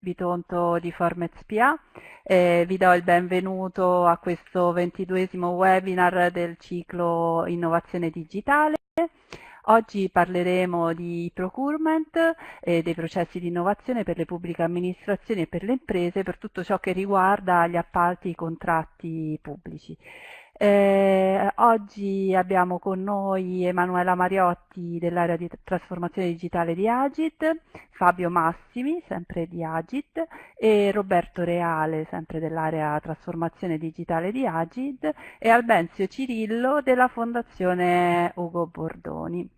Bitonto di Formet SPA. Eh, vi do il benvenuto a questo ventiduesimo webinar del ciclo Innovazione Digitale. Oggi parleremo di procurement e dei processi di innovazione per le pubbliche amministrazioni e per le imprese per tutto ciò che riguarda gli appalti e i contratti pubblici. Eh, oggi abbiamo con noi Emanuela Mariotti dell'area di trasformazione digitale di Agit, Fabio Massimi, sempre di Agit, e Roberto Reale, sempre dell'area trasformazione digitale di Agit, e Albenzio Cirillo della Fondazione Ugo Bordoni.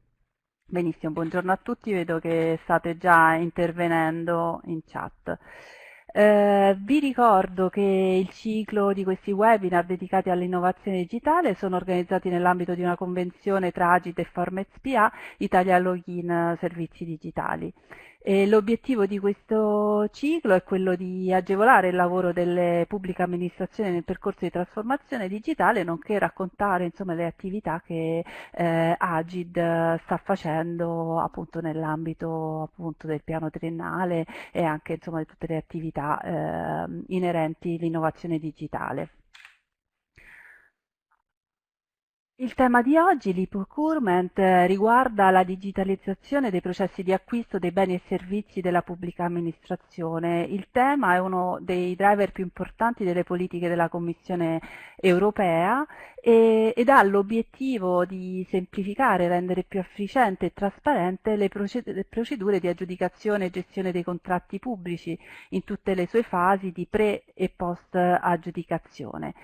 Benissimo, buongiorno a tutti, vedo che state già intervenendo in chat. Eh, vi ricordo che il ciclo di questi webinar dedicati all'innovazione digitale sono organizzati nell'ambito di una convenzione tra Agit e Formet SPA, Italia Login Servizi Digitali l'obiettivo di questo ciclo è quello di agevolare il lavoro delle pubbliche amministrazioni nel percorso di trasformazione digitale, nonché raccontare insomma, le attività che eh, Agid sta facendo nell'ambito del piano triennale e anche insomma, di tutte le attività eh, inerenti all'innovazione digitale. Il tema di oggi, l'e-procurement, riguarda la digitalizzazione dei processi di acquisto dei beni e servizi della pubblica amministrazione. Il tema è uno dei driver più importanti delle politiche della Commissione europea e, ed ha l'obiettivo di semplificare, rendere più efficiente e trasparente le procedure di aggiudicazione e gestione dei contratti pubblici in tutte le sue fasi di pre e post aggiudicazione.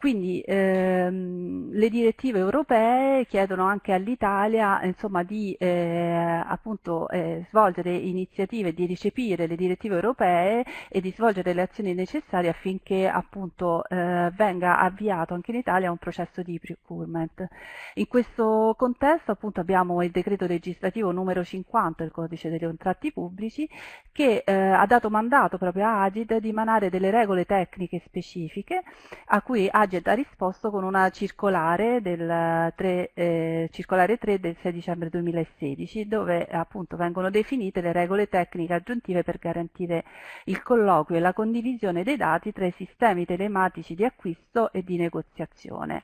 Quindi ehm, le direttive europee chiedono anche all'Italia di eh, appunto, eh, svolgere iniziative, di ricepire le direttive europee e di svolgere le azioni necessarie affinché appunto, eh, venga avviato anche in Italia un processo di procurement. In questo contesto appunto, abbiamo il decreto legislativo numero 50 del codice dei contratti pubblici che eh, ha dato mandato proprio a Agid di emanare delle regole tecniche specifiche a cui Agid Aged ha risposto con una circolare, del 3, eh, circolare 3 del 6 dicembre 2016 dove appunto vengono definite le regole tecniche aggiuntive per garantire il colloquio e la condivisione dei dati tra i sistemi telematici di acquisto e di negoziazione.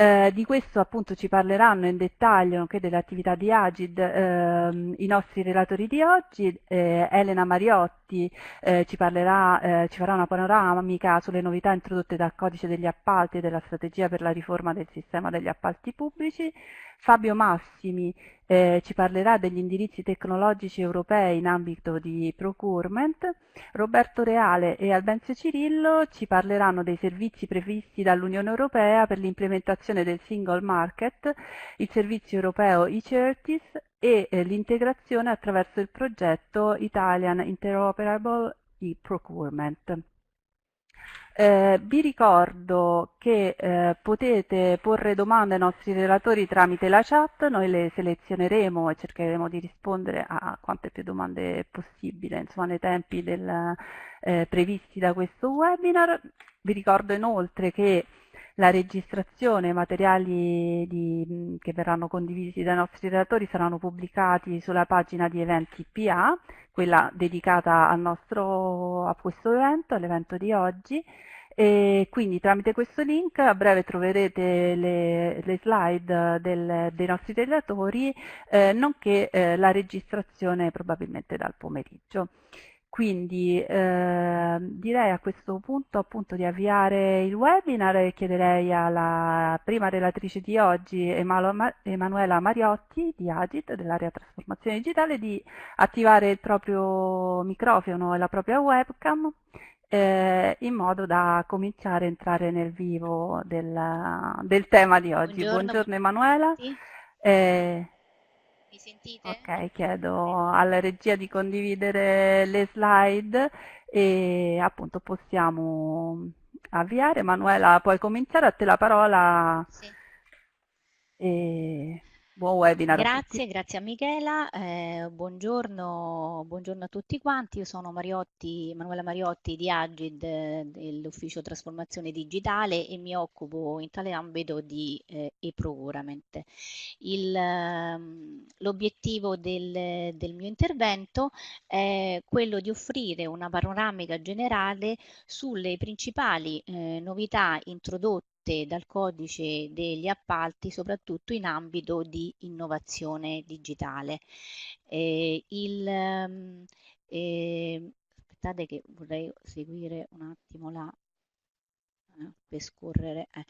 Eh, di questo appunto ci parleranno in dettaglio anche dell'attività di Agid ehm, i nostri relatori di oggi, eh, Elena Mariotti eh, ci, parlerà, eh, ci farà una panoramica sulle novità introdotte dal codice degli appalti e della strategia per la riforma del sistema degli appalti pubblici, Fabio Massimi eh, ci parlerà degli indirizzi tecnologici europei in ambito di procurement, Roberto Reale e Albenzio Cirillo ci parleranno dei servizi previsti dall'Unione Europea per l'implementazione del single market, il servizio europeo e-certis e eh, l'integrazione attraverso il progetto Italian Interoperable e-Procurement. Eh, vi ricordo che eh, potete porre domande ai nostri relatori tramite la chat, noi le selezioneremo e cercheremo di rispondere a quante più domande possibile, insomma nei tempi del, eh, previsti da questo webinar. Vi ricordo inoltre che la registrazione, i materiali di, che verranno condivisi dai nostri relatori saranno pubblicati sulla pagina di eventi PA, quella dedicata nostro, a questo evento, all'evento di oggi. E quindi tramite questo link a breve troverete le, le slide del, dei nostri relatori, eh, nonché eh, la registrazione probabilmente dal pomeriggio. Quindi eh, direi a questo punto appunto di avviare il webinar e chiederei alla prima relatrice di oggi, Emanuela Mariotti di Agit, dell'area trasformazione digitale, di attivare il proprio microfono e la propria webcam eh, in modo da cominciare a entrare nel vivo del, del tema di oggi. Buongiorno, Buongiorno Emanuela. Sì. Eh, mi sentite? Ok, chiedo alla regia di condividere le slide e appunto possiamo avviare. Manuela, puoi cominciare a te la parola. Sì. E... Buon webinar. Grazie, grazie a Michela, eh, buongiorno, buongiorno, a tutti quanti, io sono Mariotti, Emanuela Mariotti di Agid, eh, dell'ufficio trasformazione digitale e mi occupo in tale ambito di eh, e-procurement. Ehm, l'obiettivo del, del mio intervento è quello di offrire una panoramica generale sulle principali eh, novità introdotte previste dal codice degli appalti soprattutto in ambito di innovazione digitale. Eh, il, eh, aspettate che vorrei seguire un attimo la per scorrere. Eh.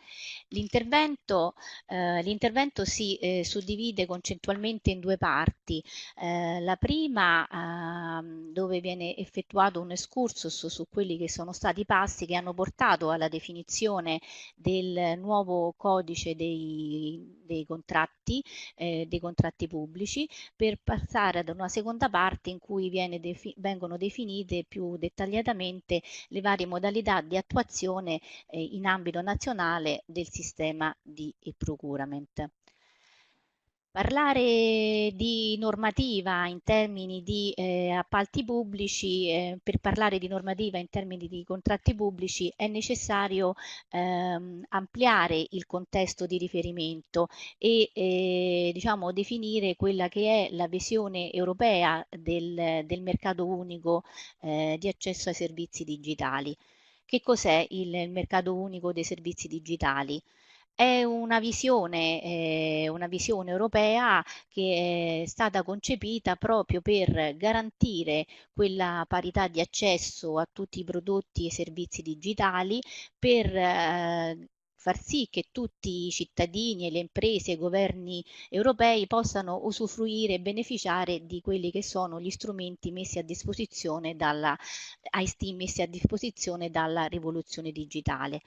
L'intervento, eh, l'intervento si eh, suddivide concettualmente in due parti. Eh, la prima ehm, dove viene effettuato un excursus su quelli che sono stati i passi che hanno portato alla definizione del nuovo codice dei dei contratti, eh, dei contratti pubblici, per passare ad una seconda parte in cui defi vengono definite più dettagliatamente le varie modalità di attuazione eh, in ambito nazionale del sistema di procurement. Parlare di normativa in termini di eh, appalti pubblici, eh, per parlare di normativa in termini di contratti pubblici è necessario ehm, ampliare il contesto di riferimento e eh, diciamo, definire quella che è la visione europea del, del mercato unico eh, di accesso ai servizi digitali. Che cos'è il mercato unico dei servizi digitali? è una visione, eh, una visione europea che è stata concepita proprio per garantire quella parità di accesso a tutti i prodotti e servizi digitali per eh, far sì che tutti i cittadini e le imprese e i governi europei possano usufruire e beneficiare di quelli che sono gli strumenti messi a disposizione dalla, messi a disposizione dalla rivoluzione digitale.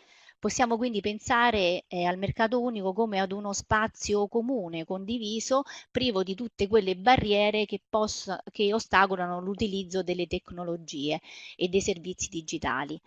Possiamo quindi pensare eh, al mercato unico come ad uno spazio comune, condiviso, privo di tutte quelle barriere che, posso, che ostacolano l'utilizzo delle tecnologie e dei servizi digitali.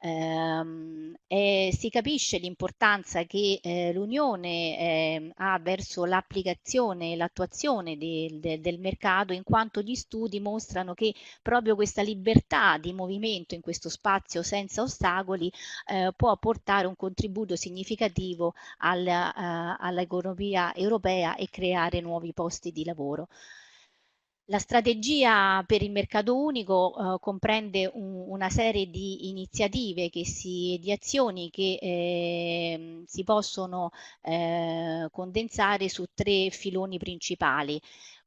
Eh, si capisce l'importanza che eh, l'Unione eh, ha verso l'applicazione e l'attuazione de, de, del mercato in quanto gli studi mostrano che proprio questa libertà di movimento in questo spazio senza ostacoli eh, può portare un contributo significativo eh, all'economia all europea e creare nuovi posti di lavoro. La strategia per il mercato unico eh, comprende un, una serie di iniziative e di azioni che eh, si possono eh, condensare su tre filoni principali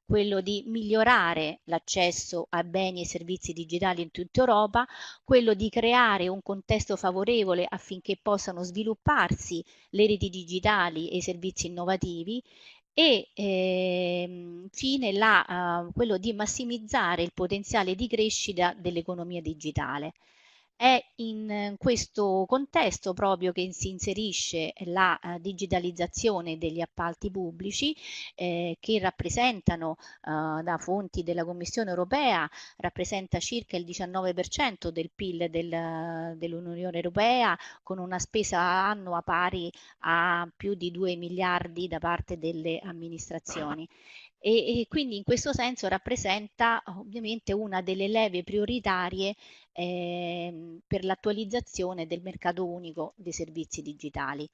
quello di migliorare l'accesso a beni e servizi digitali in tutta Europa, quello di creare un contesto favorevole affinché possano svilupparsi le reti digitali e i servizi innovativi e infine ehm, la, eh, quello di massimizzare il potenziale di crescita dell'economia digitale. È in eh, questo contesto proprio che si inserisce la eh, digitalizzazione degli appalti pubblici eh, che rappresentano uh, da fonti della Commissione europea, rappresenta circa il 19% del PIL del, dell'Unione europea con una spesa annua pari a più di 2 miliardi da parte delle amministrazioni. E, e, quindi in questo senso rappresenta ovviamente una delle leve prioritarie eh, per l'attualizzazione del mercato unico dei servizi digitali.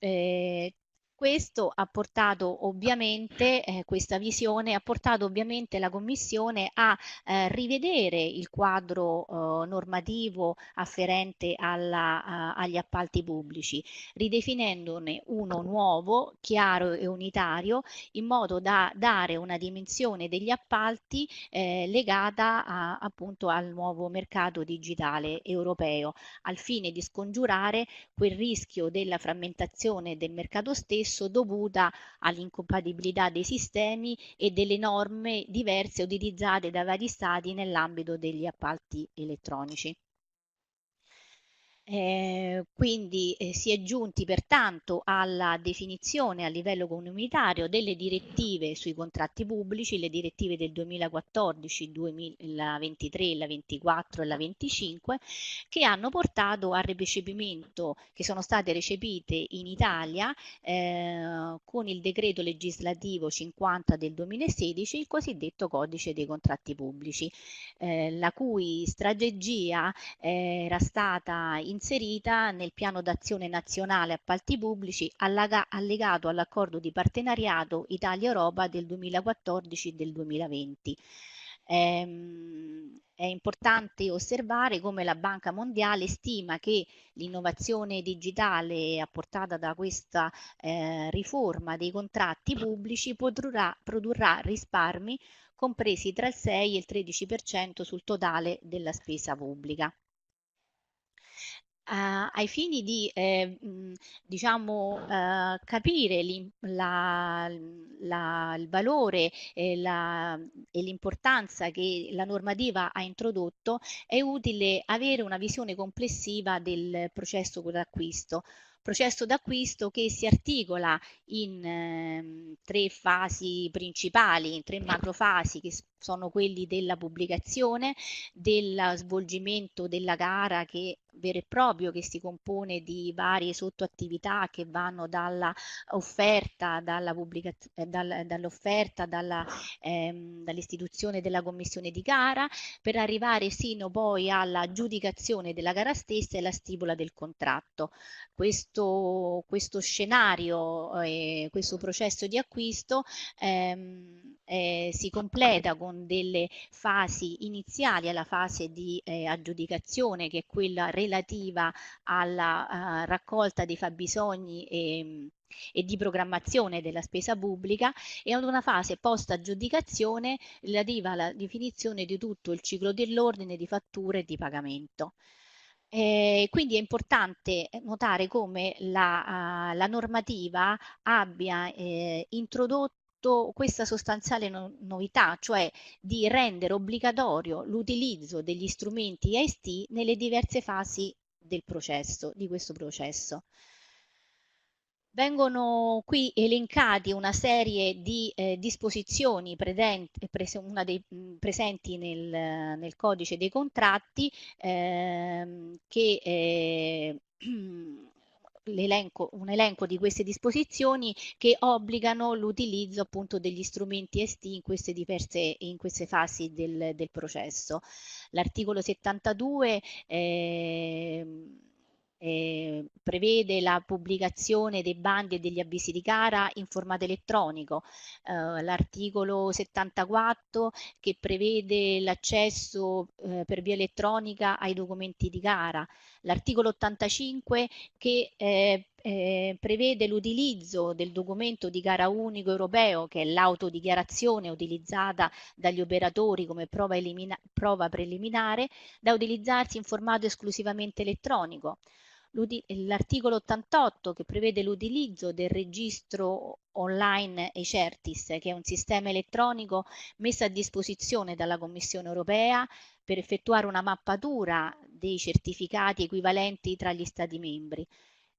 Eh, questo ha portato ovviamente, eh, questa visione ha portato ovviamente la Commissione a eh, rivedere il quadro eh, normativo afferente alla, uh, agli appalti pubblici, ridefinendone uno nuovo, chiaro e unitario, in modo da dare una dimensione degli appalti eh, legata a, appunto al nuovo mercato digitale europeo, al fine di scongiurare quel rischio della frammentazione del mercato stesso spesso dovuta all'incompatibilità dei sistemi e delle norme diverse utilizzate da vari stati nell'ambito degli appalti elettronici. Eh, quindi eh, si è giunti pertanto alla definizione a livello comunitario delle direttive sui contratti pubblici, le direttive del 2014, 2023, la 24 e la 25, che hanno portato al recepimento, che sono state recepite in Italia eh, con il decreto legislativo 50 del 2016, il cosiddetto codice dei contratti pubblici, eh, la cui strategia eh, era stata in inserita nel piano d'azione nazionale appalti pubblici allegato all'accordo di partenariato Italia-Europa del 2014 e del 2020. Ehm, è importante osservare come la Banca Mondiale stima che l'innovazione digitale apportata da questa eh, riforma dei contratti pubblici produrrà, produrrà risparmi compresi tra il 6 e il 13% sul totale della spesa pubblica. Uh, ai fini di eh, mh, diciamo, uh, capire la, la, il valore eh, la, e l'importanza che la normativa ha introdotto, è utile avere una visione complessiva del processo d'acquisto processo d'acquisto che si articola in eh, tre fasi principali, in tre macrofasi che sono quelli della pubblicazione, del svolgimento della gara che vero e proprio che si compone di varie sottoattività che vanno dall'offerta, dalla eh, dal, dall'offerta, dalla, ehm, dall'istituzione della commissione di gara per arrivare sino poi alla giudicazione della gara stessa e la stipula del contratto. Questo, questo scenario, eh, questo processo di acquisto ehm, eh, si completa con delle fasi iniziali alla fase di eh, aggiudicazione che è quella relativa alla uh, raccolta dei fabbisogni e, ehm, e di programmazione della spesa pubblica e ad una fase post aggiudicazione relativa alla definizione di tutto il ciclo dell'ordine di fatture e di pagamento. Eh, quindi è importante notare come la, uh, la normativa abbia eh, introdotto introdotto questa sostanziale no- novità, cioè di rendere obbligatorio l'utilizzo degli strumenti IST nelle diverse fasi del processo, di questo processo. Vengono qui elencati una serie di eh, disposizioni presenti, pres- dei, mh, mm, presenti nel, nel, codice dei contratti eh, che eh, elenco, un elenco di queste disposizioni che obbligano l'utilizzo appunto degli strumenti esti in queste diverse in queste fasi del, del processo. L'articolo 72 eh, Ehm, prevede la pubblicazione dei bandi e degli avvisi di gara in formato elettronico, eh, l'articolo 74 che prevede l'accesso eh, per via elettronica ai documenti di gara, l'articolo 85 che eh, eh, prevede l'utilizzo del documento di gara unico europeo, che è l'autodichiarazione utilizzata dagli operatori come prova, prova preliminare, da utilizzarsi in formato esclusivamente elettronico l'articolo 88 che prevede l'utilizzo del registro online ECERTIS, che è un sistema elettronico messo a disposizione dalla Commissione europea per effettuare una mappatura dei certificati equivalenti tra gli Stati membri.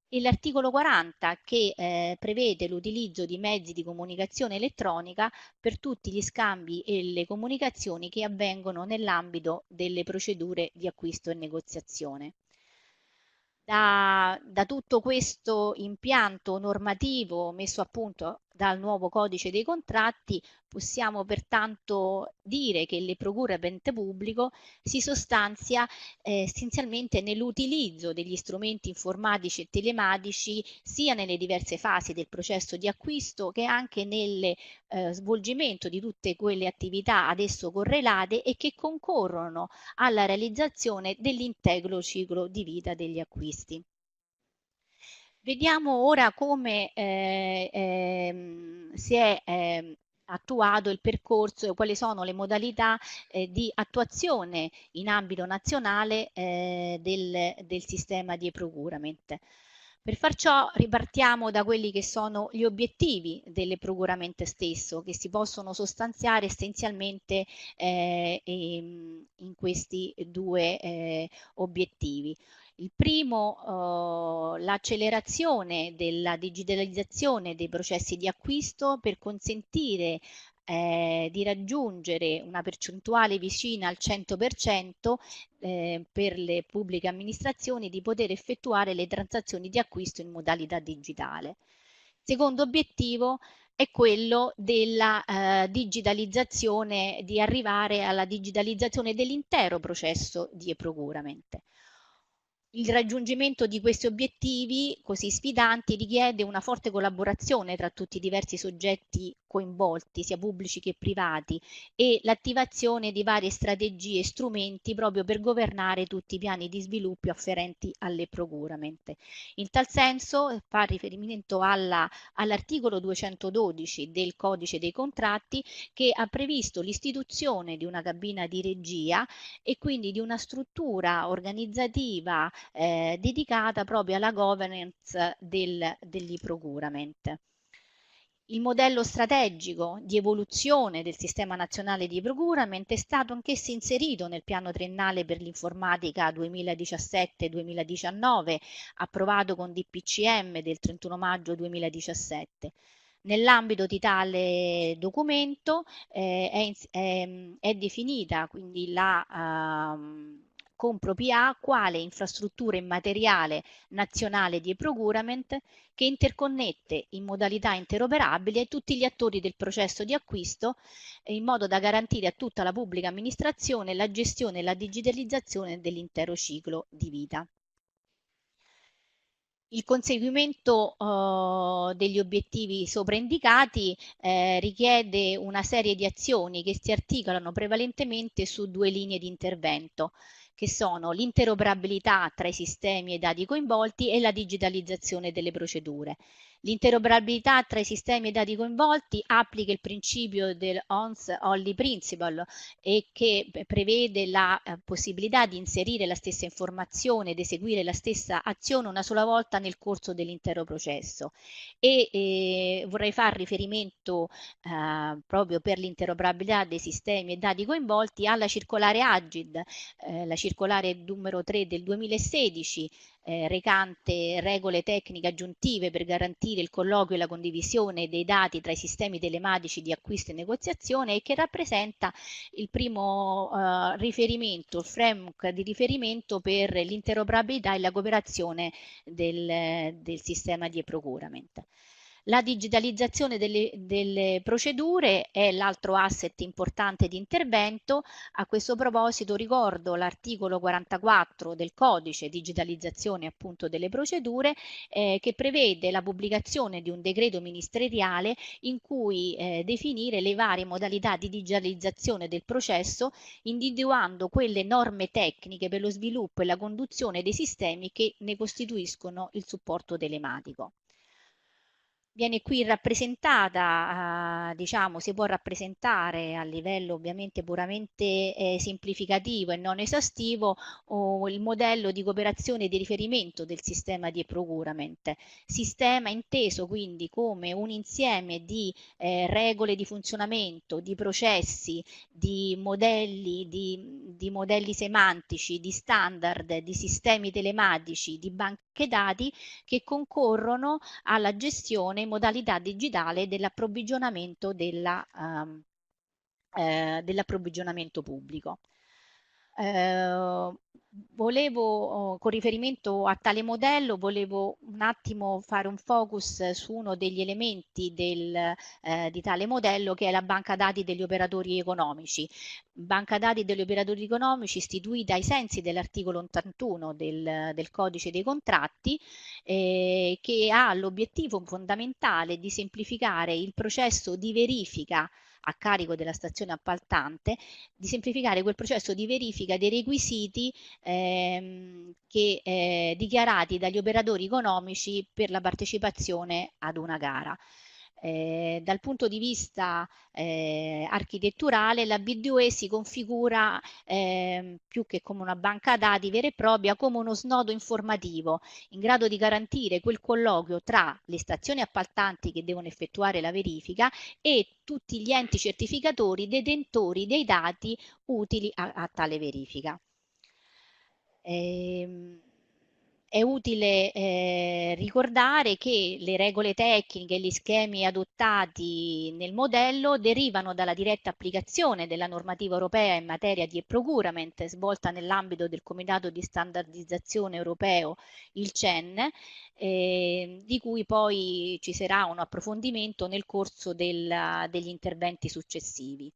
E l'articolo 40 che eh, prevede l'utilizzo di mezzi di comunicazione elettronica per tutti gli scambi e le comunicazioni che avvengono nell'ambito delle procedure di acquisto e negoziazione da, da tutto questo impianto normativo messo a punto dal nuovo codice dei contratti, possiamo pertanto dire che le procure a bente pubblico si sostanzia eh, essenzialmente nell'utilizzo degli strumenti informatici e telematici sia nelle diverse fasi del processo di acquisto che anche nel eh, svolgimento di tutte quelle attività ad esso correlate e che concorrono alla realizzazione dell'integro ciclo di vita degli acquisti. Vediamo ora come eh, ehm, si è ehm, attuato il percorso e quali sono le modalità eh, di attuazione in ambito nazionale eh, del, del, sistema di e procurement. Per far ciò ripartiamo da quelli che sono gli obiettivi delle procurement stesso, che si possono sostanziare essenzialmente eh, ehm, in questi due eh, obiettivi. Il primo, eh, l'accelerazione della digitalizzazione dei processi di acquisto per consentire eh, di raggiungere una percentuale vicina al 100% eh, per le pubbliche amministrazioni di poter effettuare le transazioni di acquisto in modalità digitale. Secondo obiettivo è quello della eh, digitalizzazione, di arrivare alla digitalizzazione dell'intero processo di e procurement. Il raggiungimento di questi obiettivi così sfidanti richiede una forte collaborazione tra tutti i diversi soggetti coinvolti, sia pubblici che privati, e l'attivazione di varie strategie e strumenti proprio per governare tutti i piani di sviluppo afferenti alle procurement. In tal senso eh, fa riferimento alla, all'articolo 212 del codice dei contratti che ha previsto l'istituzione di una cabina di regia e quindi di una struttura organizzativa eh, dedicata proprio alla governance del, degli procurement. Il modello strategico di evoluzione del sistema nazionale di procurement è stato anch'esso inserito nel piano triennale per l'informatica 2017-2019, approvato con DPCM del 31 maggio 2017. Nell'ambito di tale documento eh, è, è, ehm, è, definita quindi la, uh, compro PA quale infrastruttura immateriale nazionale di procurement che interconnette in modalità interoperabile tutti gli attori del processo di acquisto in modo da garantire a tutta la pubblica amministrazione la gestione e la digitalizzazione dell'intero ciclo di vita. Il conseguimento eh, degli obiettivi sopraindicati eh, richiede una serie di azioni che si articolano prevalentemente su due linee di intervento che sono l'interoperabilità tra i sistemi e i dati coinvolti e la digitalizzazione delle procedure. L'interoperabilità tra i sistemi e i dati coinvolti applica il principio del ONS Only Principle e che prevede la eh, possibilità di inserire la stessa informazione ed eseguire la stessa azione una sola volta nel corso dell'intero processo. E eh, vorrei fare riferimento eh, proprio per l'interoperabilità dei sistemi e dati coinvolti alla circolare Agid, eh, la circolare numero 3 del 2016 eh, recante regole tecniche aggiuntive per garantire il colloquio e la condivisione dei dati tra i sistemi telematici di acquisto e negoziazione e che rappresenta il primo eh, riferimento, il framework di riferimento per l'interoperabilità e la cooperazione del, del sistema di e procurement. La digitalizzazione delle, delle procedure è l'altro asset importante di intervento. A questo proposito ricordo l'articolo 44 del codice digitalizzazione appunto delle procedure eh, che prevede la pubblicazione di un decreto ministeriale in cui eh, definire le varie modalità di digitalizzazione del processo individuando quelle norme tecniche per lo sviluppo e la conduzione dei sistemi che ne costituiscono il supporto telematico viene qui rappresentata, ah, diciamo, si può rappresentare a livello ovviamente puramente eh, semplificativo e non esaustivo oh, il modello di cooperazione di riferimento del sistema di procurement, sistema inteso quindi come un insieme di eh, regole di funzionamento, di processi, di modelli, di, di modelli semantici, di standard, di sistemi telematici, di banche che dati che concorrono alla gestione in modalità digitale dell'approvvigionamento dell'approvvigionamento ehm, eh, dell pubblico. Eh, volevo, oh, con riferimento a tale modello, volevo un attimo fare un focus su uno degli elementi del, eh, di tale modello che è la banca dati degli operatori economici. Banca dati degli operatori economici istituita ai sensi dell'articolo 81 del, del, codice dei contratti eh, che ha l'obiettivo fondamentale di semplificare il processo di verifica a carico della stazione appaltante di semplificare quel processo di verifica dei requisiti ehm, che, eh, dichiarati dagli operatori economici per la partecipazione ad una gara. Eh, dal punto di vista eh, architetturale la B2 si configura eh, più che come una banca dati vera e propria come uno snodo informativo in grado di garantire quel colloquio tra le stazioni appaltanti che devono effettuare la verifica e tutti gli enti certificatori detentori dei dati utili a, a tale verifica. Ehm è utile eh, ricordare che le regole tecniche e gli schemi adottati nel modello derivano dalla diretta applicazione della normativa europea in materia di e procurement svolta nell'ambito del Comitato di Standardizzazione Europeo, il CEN, eh, di cui poi ci sarà un approfondimento nel corso del, degli interventi successivi.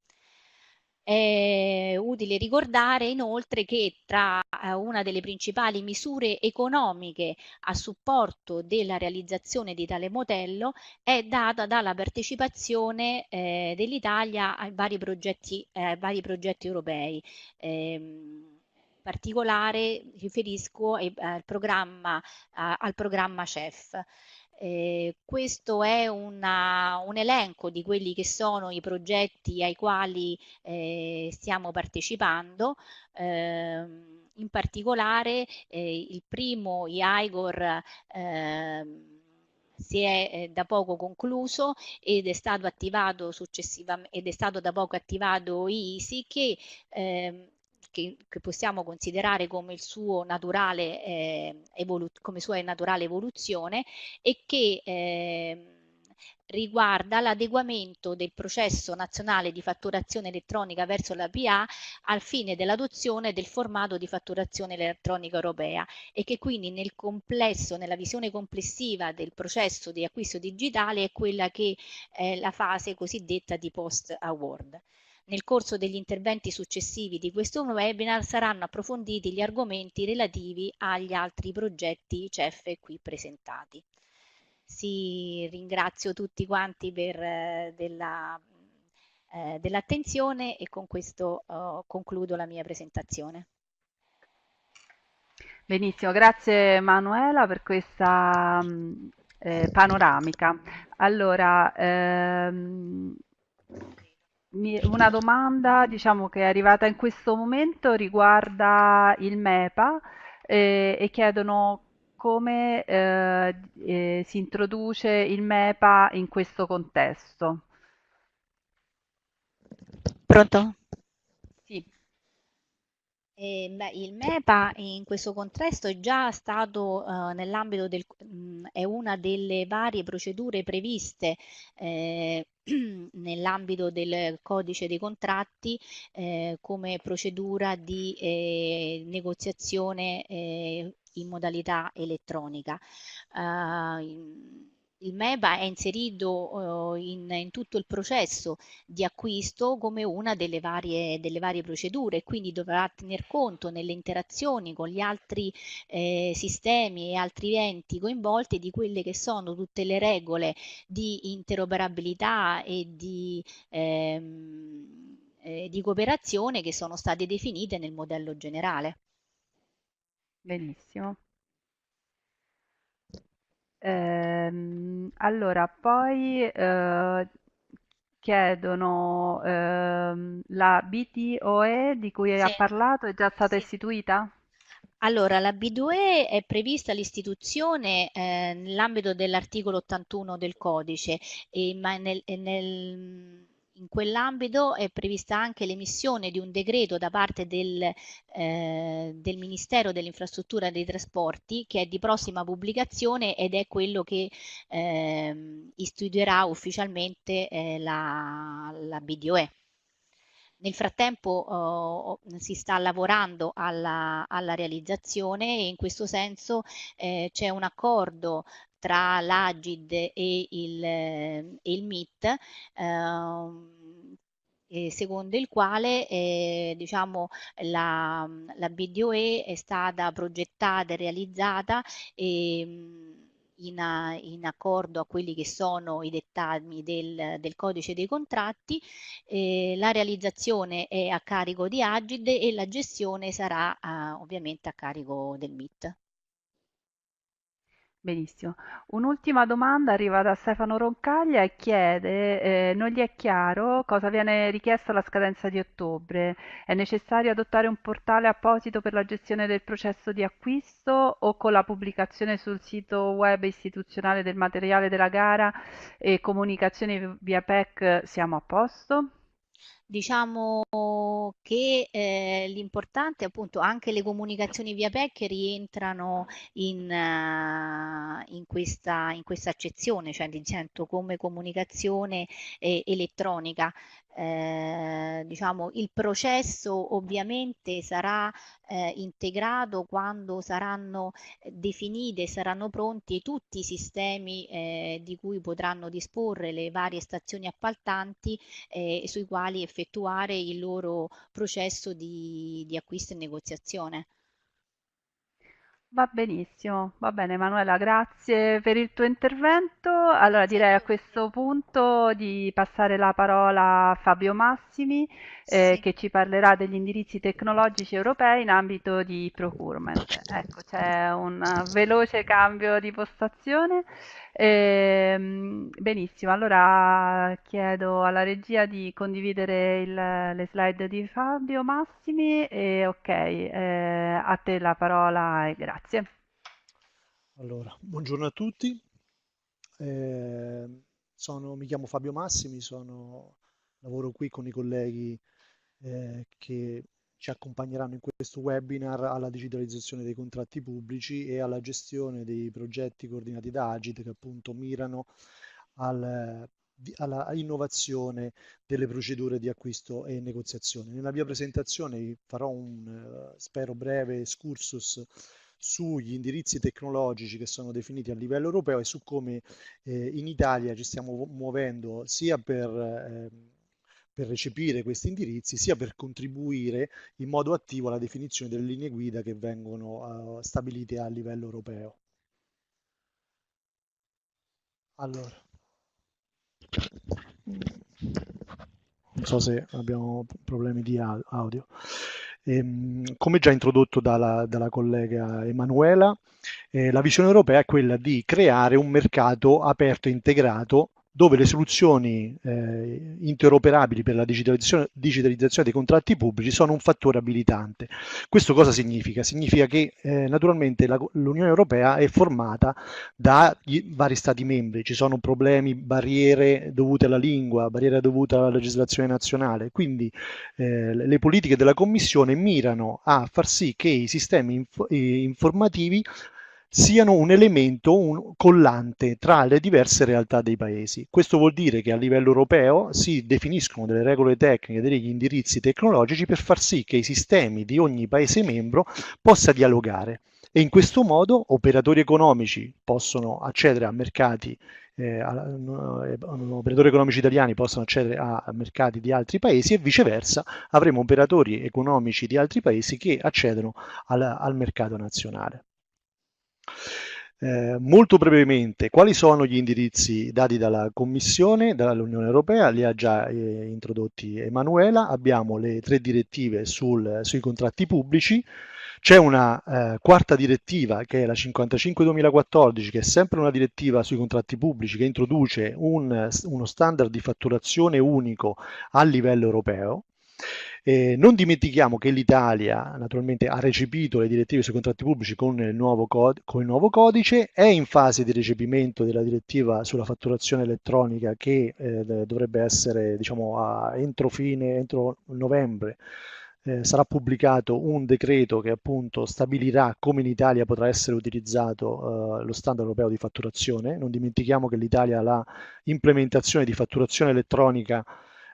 È utile ricordare inoltre che tra eh, una delle principali misure economiche a supporto della realizzazione di tale modello è data dalla partecipazione eh, dell'Italia ai vari progetti, eh, vari progetti europei. Eh, in particolare riferisco al programma, al programma CEF. Eh, questo è una, un elenco di quelli che sono i progetti ai quali eh, stiamo partecipando. Eh, in particolare eh, il primo, IAIGOR, ehm, si è eh, da poco concluso ed è stato attivato successivamente ed è stato da poco attivato ISI che ehm, che, che possiamo considerare come, il suo naturale, eh, evolut- come sua naturale evoluzione e che eh, riguarda l'adeguamento del processo nazionale di fatturazione elettronica verso la PA al fine dell'adozione del formato di fatturazione elettronica europea e che quindi nel complesso, nella visione complessiva del processo di acquisto digitale è quella che è la fase cosiddetta di post-award. Nel corso degli interventi successivi di questo webinar saranno approfonditi gli argomenti relativi agli altri progetti CEF qui presentati. Si ringrazio tutti quanti per eh, della, eh, dell'attenzione e con questo eh, concludo la mia presentazione. Benissimo, grazie Manuela per questa mm, eh, panoramica. Allora, ehm una domanda diciamo, che è arrivata in questo momento riguarda il MEPA eh, e chiedono come eh, eh, si introduce il MEPA in questo contesto. Pronto? Eh, beh, il MEPA in questo contesto è già stato eh, nell'ambito del, mh, mm, è una delle varie procedure previste eh, nell'ambito del codice dei contratti eh, come procedura di eh, negoziazione eh, in modalità elettronica. Uh, il MEBA è inserito eh, in, in, tutto il processo di acquisto come una delle varie, delle varie procedure, quindi dovrà tener conto nelle interazioni con gli altri eh, sistemi e altri enti coinvolti di quelle che sono tutte le regole di interoperabilità e di... Ehm, eh, di cooperazione che sono state definite nel modello generale. Benissimo. Ehm, allora, poi eh, chiedono ehm, la BTOE di cui hai parlato è già stata istituita? Allora, la B2 e è prevista l'istituzione eh, nell'ambito dell'articolo 81 del codice, e, ma nel, nel- in quell'ambito è prevista anche l'emissione di un decreto da parte del, eh, del Ministero dell'Infrastruttura e dei Trasporti che è di prossima pubblicazione ed è quello che eh, istituirà ufficialmente eh, la, la BDOE. Nel frattempo eh, si sta lavorando alla, alla, realizzazione e in questo senso eh, c'è un accordo tra l'Agid e il, e il MIT, ehm, secondo il quale eh, diciamo, la, la, BDOE è stata progettata e realizzata eh, in, a, in, accordo a quelli che sono i dettami del, del codice dei contratti, eh, la realizzazione è a carico di Agid e la gestione sarà eh, ovviamente a carico del MIT. Benissimo. Un'ultima domanda arriva da Stefano Roncaglia e chiede, eh, non gli è chiaro cosa viene richiesto alla scadenza di ottobre. È necessario adottare un portale apposito per la gestione del processo di acquisto o con la pubblicazione sul sito web istituzionale del materiale della gara e comunicazioni via PEC siamo a posto? Diciamo che eh, l'importante è appunto anche le comunicazioni via PEC rientrano in, uh, in, questa, in, questa, accezione, cioè dicendo come comunicazione eh, elettronica. Eh, diciamo, il processo ovviamente sarà eh, integrato quando saranno eh, definite, saranno pronti tutti i sistemi eh, di cui potranno disporre le varie stazioni appaltanti eh, sui quali effettuare il loro processo di, di acquisto e negoziazione. Va benissimo, va bene Emanuela, grazie per il tuo intervento. Allora direi a questo punto di passare la parola a Fabio Massimi eh, che ci parlerà degli indirizzi tecnologici europei in ambito di procurement. Ecco, c'è un veloce cambio di postazione. Ehm, benissimo, allora chiedo alla regia di condividere il, le slide di Fabio Massimi e ok, eh, a te la parola e grazie. Grazie. Allora, buongiorno a tutti. Eh, sono, mi chiamo Fabio Massimi, sono, lavoro qui con i colleghi eh, che ci accompagneranno in questo webinar alla digitalizzazione dei contratti pubblici e alla gestione dei progetti coordinati da Agit che appunto mirano al, alla innovazione delle procedure di acquisto e negoziazione. Nella mia presentazione farò un, eh, spero breve, excursus sugli indirizzi tecnologici che sono definiti a livello europeo e su come eh, in Italia ci stiamo muovendo sia per, eh, per, recepire questi indirizzi, sia per contribuire in modo attivo alla definizione delle linee guida che vengono eh, stabilite a livello europeo. Allora. Non so se abbiamo problemi di audio. Ehm, come già introdotto dalla, dalla collega Emanuela, eh, la visione europea è quella di creare un mercato aperto e integrato dove le soluzioni eh, interoperabili per la digitalizzazione, digitalizzazione, dei contratti pubblici sono un fattore abilitante. Questo cosa significa? Significa che eh, naturalmente la, l'Unione Europea è formata da vari Stati membri, ci sono problemi, barriere dovute alla lingua, barriere dovute alla legislazione nazionale, quindi eh, le politiche della Commissione mirano a far sì che i sistemi inf- informativi siano un elemento un collante tra le diverse realtà dei paesi. Questo vuol dire che a livello europeo si definiscono delle regole tecniche, degli indirizzi tecnologici per far sì che i sistemi di ogni paese membro possa dialogare e in questo modo operatori economici possono accedere a mercati eh, eh, operatori economici italiani possono accedere a, a mercati di altri paesi e viceversa avremo operatori economici di altri paesi che accedono al, al mercato nazionale. Eh, molto brevemente, quali sono gli indirizzi dati dalla Commissione, dall'Unione Europea? Li ha già eh, introdotti Emanuela. Abbiamo le tre direttive sul, sui contratti pubblici. C'è una eh, quarta direttiva che è la 55-2014, che è sempre una direttiva sui contratti pubblici che introduce un, uno standard di fatturazione unico a livello europeo. Eh, non dimentichiamo che l'Italia naturalmente ha recepito le direttive sui contratti pubblici con il, cod- con il, nuovo codice, è in fase di recepimento della direttiva sulla fatturazione elettronica che eh, dovrebbe essere diciamo, a, entro fine, entro novembre. Eh, sarà pubblicato un decreto che appunto stabilirà come in Italia potrà essere utilizzato eh, lo standard europeo di fatturazione. Non dimentichiamo che l'Italia la implementazione di fatturazione elettronica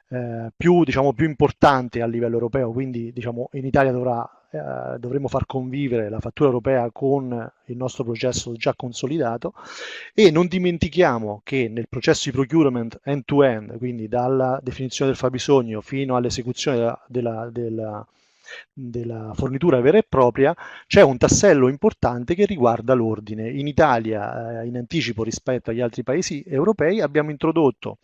eh, più, diciamo, più importante a livello europeo, quindi diciamo, in Italia dovrà, eh, dovremo far convivere la fattura europea con il nostro processo già consolidato e non dimentichiamo che nel processo di procurement end-to-end, quindi dalla definizione del fabbisogno fino all'esecuzione della, della, della della fornitura vera e propria, c'è un tassello importante che riguarda l'ordine. In Italia, eh, in anticipo rispetto agli altri paesi europei, abbiamo introdotto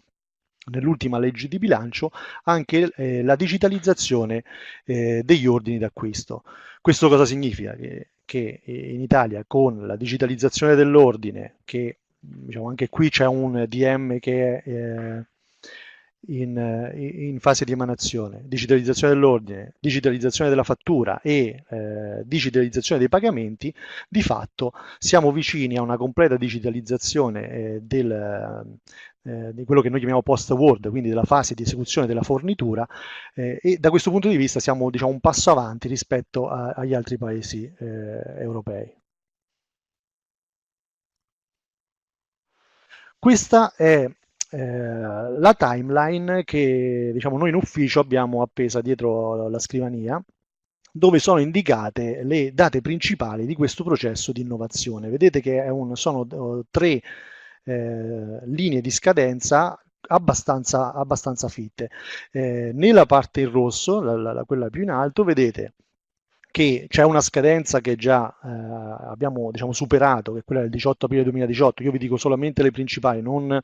nell'ultima legge di bilancio anche eh, la digitalizzazione eh, degli ordini d'acquisto. Questo cosa significa? Che, che in Italia con la digitalizzazione dell'ordine, che diciamo, anche qui c'è un DM che è eh, in, eh, in, fase di emanazione, digitalizzazione dell'ordine, digitalizzazione della fattura e eh, digitalizzazione dei pagamenti, di fatto siamo vicini a una completa digitalizzazione eh, del, eh, di quello che noi chiamiamo post-award, quindi della fase di esecuzione della fornitura, eh, e da questo punto di vista siamo diciamo, un passo avanti rispetto a, agli altri paesi eh, europei. Questa è eh, la timeline che diciamo, noi in ufficio abbiamo appesa dietro la scrivania dove sono indicate le date principali di questo processo di innovazione. Vedete che un, sono oh, tre eh, linee di scadenza abbastanza, abbastanza fitte. Eh, nella parte in rosso, la, la, quella più in alto, vedete che c'è una scadenza che già eh, abbiamo diciamo, superato, che è quella del 18 aprile 2018, io vi dico solamente le principali, non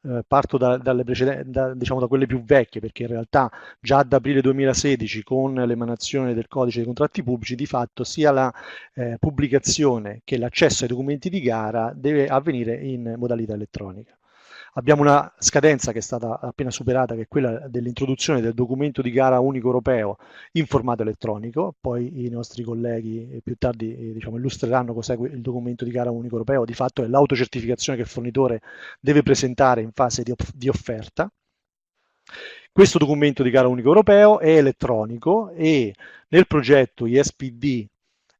eh, parto da, dalle precedenti, da, diciamo da quelle più vecchie, perché in realtà già ad aprile 2016 con l'emanazione del codice dei contratti pubblici, di fatto sia la eh, pubblicazione che l'accesso ai documenti di gara deve avvenire in modalità elettronica. Abbiamo una scadenza che è stata appena superata, che è quella dell'introduzione del documento di gara unico europeo in formato elettronico, poi i nostri colleghi eh, più tardi eh, diciamo, illustreranno cos'è il documento di gara unico europeo, di fatto è l'autocertificazione che il fornitore deve presentare in fase di, off di offerta. Questo documento di gara unico europeo è elettronico e nel progetto ISPD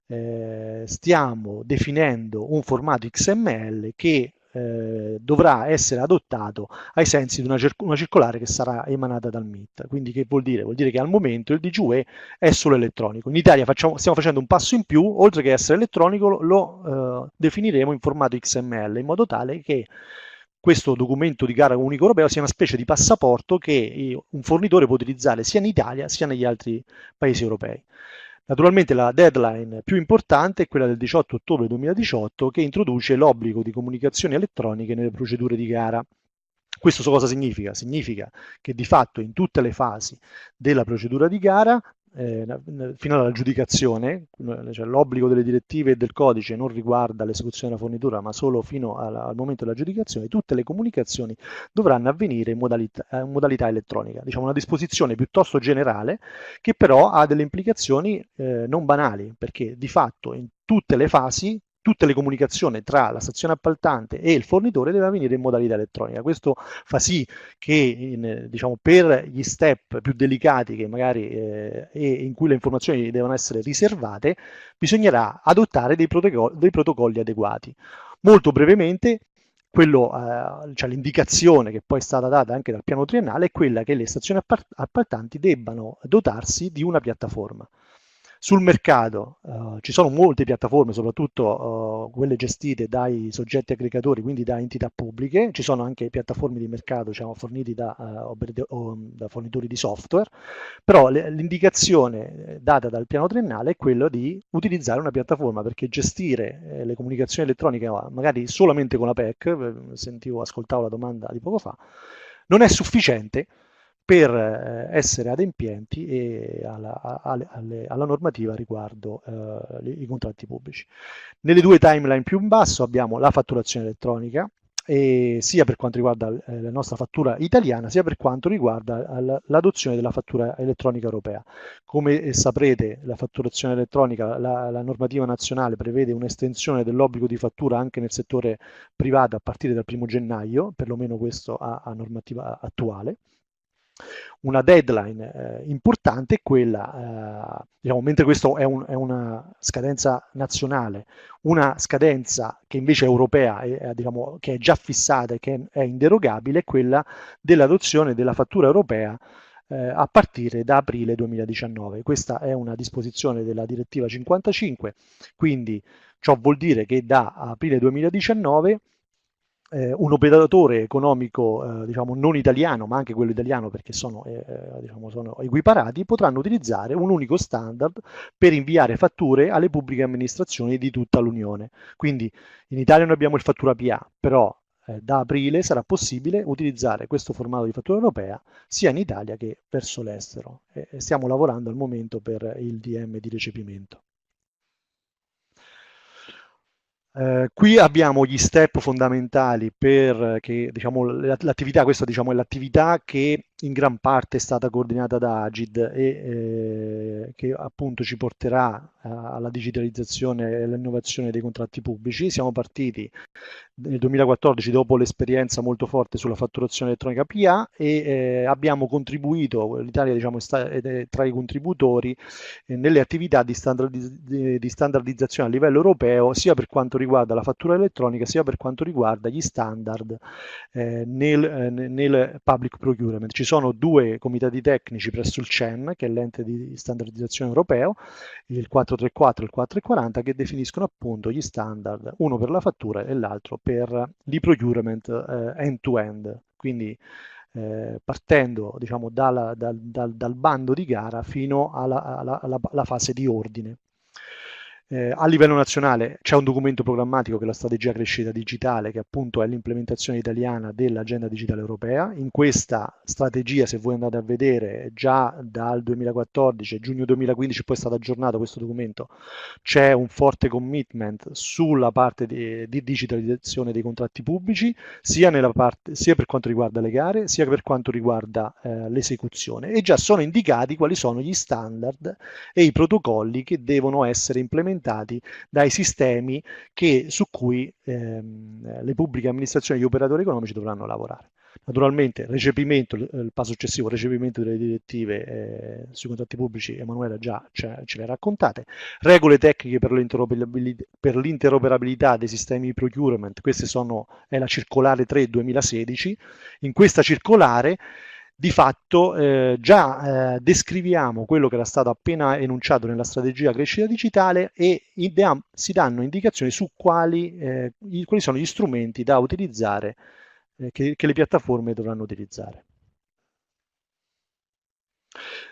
eh, stiamo definendo un formato XML che eh, dovrà essere adottato ai sensi di una, cir- una, circolare che sarà emanata dal MIT. Quindi che vuol dire? Vuol dire che al momento il DGUE è solo elettronico. In Italia facciamo, stiamo facendo un passo in più, oltre che essere elettronico lo eh, definiremo in formato XML, in modo tale che questo documento di gara unico europeo sia una specie di passaporto che un fornitore può utilizzare sia in Italia sia negli altri paesi europei. Naturalmente la deadline più importante è quella del 18 ottobre 2018 che introduce l'obbligo di comunicazioni elettroniche nelle procedure di gara. Questo cosa significa? Significa che di fatto in tutte le fasi della procedura di gara eh, fino all'aggiudicazione, cioè l'obbligo delle direttive e del codice non riguarda l'esecuzione della fornitura, ma solo fino alla, al momento dell'aggiudicazione, tutte le comunicazioni dovranno avvenire in modalità, eh, in modalità elettronica. Diciamo una disposizione piuttosto generale che però ha delle implicazioni eh, non banali, perché di fatto in tutte le fasi tutte le comunicazioni tra la stazione appaltante e il fornitore deve avvenire in modalità elettronica. Questo fa sì che in, diciamo, per gli step più delicati che magari, eh, e in cui le informazioni devono essere riservate, bisognerà adottare dei, protocolli, dei protocolli adeguati. Molto brevemente, quello, eh, cioè l'indicazione che poi è stata data anche dal piano triennale è quella che le stazioni appaltanti debbano dotarsi di una piattaforma. Sul mercato uh, ci sono molte piattaforme, soprattutto uh, quelle gestite dai soggetti aggregatori, quindi da entità pubbliche, ci sono anche piattaforme di mercato diciamo, fornite da, uh, da, fornitori di software, però l'indicazione data dal piano triennale è quella di utilizzare una piattaforma perché gestire eh, le comunicazioni elettroniche magari solamente con la PEC, sentivo, ascoltavo la domanda di poco fa, non è sufficiente per eh, essere adempienti alla, alle, alla, normativa riguardo eh, i contratti pubblici. Nelle due timeline più in basso abbiamo la fatturazione elettronica, sia per quanto riguarda eh, la nostra fattura italiana, sia per quanto riguarda eh, l'adozione della fattura elettronica europea. Come saprete, la fatturazione elettronica, la, la normativa nazionale prevede un'estensione dell'obbligo di fattura anche nel settore privato a partire dal primo gennaio, perlomeno questo a, a normativa attuale una deadline eh, importante è quella, eh, diciamo, mentre questa è, un, è, una scadenza nazionale, una scadenza che invece è europea, è, eh, diciamo, che è già fissata e che è inderogabile, è quella dell'adozione della fattura europea eh, a partire da aprile 2019. Questa è una disposizione della direttiva 55, quindi ciò vuol dire che da aprile 2019 eh, un operatore economico eh, diciamo, non italiano, ma anche quello italiano perché sono, eh, eh, diciamo, sono, equiparati, potranno utilizzare un unico standard per inviare fatture alle pubbliche amministrazioni di tutta l'Unione. Quindi in Italia noi abbiamo il fattura PA, però eh, da aprile sarà possibile utilizzare questo formato di fattura europea sia in Italia che verso l'estero. E stiamo lavorando al momento per il DM di recepimento. Eh, qui abbiamo gli step fondamentali per eh, che, diciamo, l'attività, questa diciamo, è l'attività che in gran parte è stata coordinata da Agid e eh, che appunto ci porterà eh, alla digitalizzazione e all'innovazione dei contratti pubblici. Siamo partiti nel 2014 dopo l'esperienza molto forte sulla fatturazione elettronica PA e eh, abbiamo contribuito, l'Italia diciamo, è, tra i contributori eh, nelle attività di, standardi- di, standardizzazione a livello europeo sia per quanto riguarda la fattura elettronica sia per quanto riguarda gli standard eh, nel, eh, nel, public procurement. Ci sono due comitati tecnici presso il CEN, che è l'ente di standardizzazione europeo, il 434 e il 440, che definiscono appunto gli standard, uno per la fattura e l'altro per l'e-procurement eh, end-to-end. Quindi eh, partendo diciamo, dalla, dal, dal, dal, bando di gara fino alla, alla, alla, alla fase di ordine. Eh, a livello nazionale c'è un documento programmatico che è la strategia crescita digitale, che appunto è l'implementazione italiana dell'agenda digitale europea. In questa strategia, se voi andate a vedere, già dal 2014, giugno 2015, poi è stato aggiornato questo documento, c'è un forte commitment sulla parte di, di digitalizzazione dei contratti pubblici, sia, parte, sia, per quanto riguarda le gare, sia per quanto riguarda eh, l'esecuzione. E già sono indicati quali sono gli standard e i protocolli che devono essere implementati alimentati dai sistemi che, su cui ehm, le pubbliche amministrazioni e gli operatori economici dovranno lavorare. Naturalmente recepimento, il passo successivo, recepimento delle direttive eh, sui contratti pubblici, Emanuela già ce, ce le ha raccontate, regole tecniche per l'interoperabilità, per l'interoperabilità dei sistemi di procurement, questa è la circolare 3 2016, in questa circolare di fatto eh, già eh, descriviamo quello che era stato appena enunciato nella strategia crescita digitale e si danno indicazioni su quali, eh, i, quali sono gli strumenti da utilizzare eh, che, che le piattaforme dovranno utilizzare.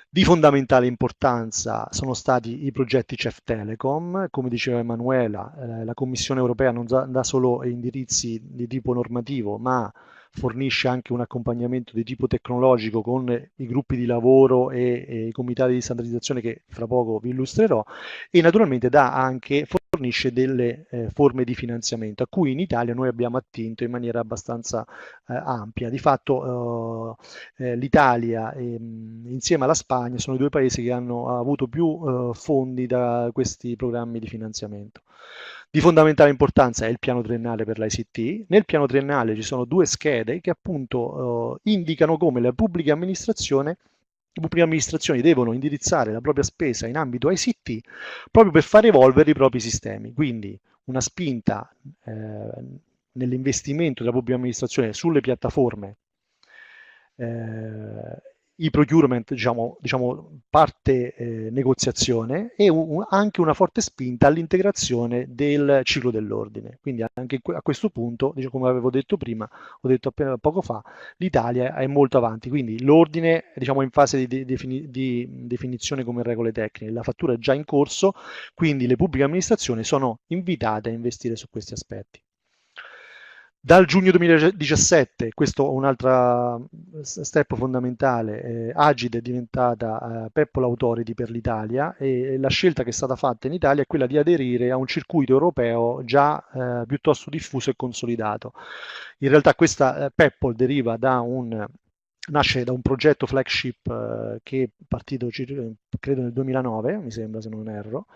Di fondamentale importanza sono stati i progetti CEF Telecom, come diceva Emanuela, eh, la Commissione europea non dà solo indirizzi di tipo normativo, ma fornisce anche un accompagnamento di tipo tecnologico con i gruppi di lavoro e, e i comitati di standardizzazione che fra poco vi illustrerò e naturalmente dà anche fornisce delle eh, forme di finanziamento a cui in Italia noi abbiamo attinto in maniera abbastanza eh, ampia. Di fatto eh, eh l'Italia insieme alla Spagna sono i due paesi che hanno avuto più eh, fondi da questi programmi di finanziamento. Di fondamentale importanza è il piano triennale per l'ICT. Nel piano triennale ci sono due schede che appunto eh, indicano come le pubbliche amministrazioni le pubbliche amministrazioni devono indirizzare la propria spesa in ambito ICT proprio per far evolvere i propri sistemi. Quindi una spinta eh, nell'investimento della pubblica amministrazione sulle piattaforme eh, i procurement, diciamo, diciamo parte eh, negoziazione e un, anche una forte spinta all'integrazione del ciclo dell'ordine. Quindi anche a questo punto, diciamo, come avevo detto prima, ho detto appena poco fa, l'Italia è molto avanti, quindi l'ordine è diciamo, in fase di, defini- di definizione come regole tecniche, la fattura è già in corso, quindi le pubbliche amministrazioni sono invitate a investire su questi aspetti. Dal giugno 2017, questo è un altro eh, step fondamentale, eh, Agide è diventata eh, Peppola Authority per l'Italia e la scelta che è stata fatta in Italia è quella di aderire a un circuito europeo già eh, piuttosto diffuso e consolidato. In realtà questa eh, Peppol deriva da un nasce da un progetto flagship eh, che è partito credo nel 2009, mi sembra se non erro,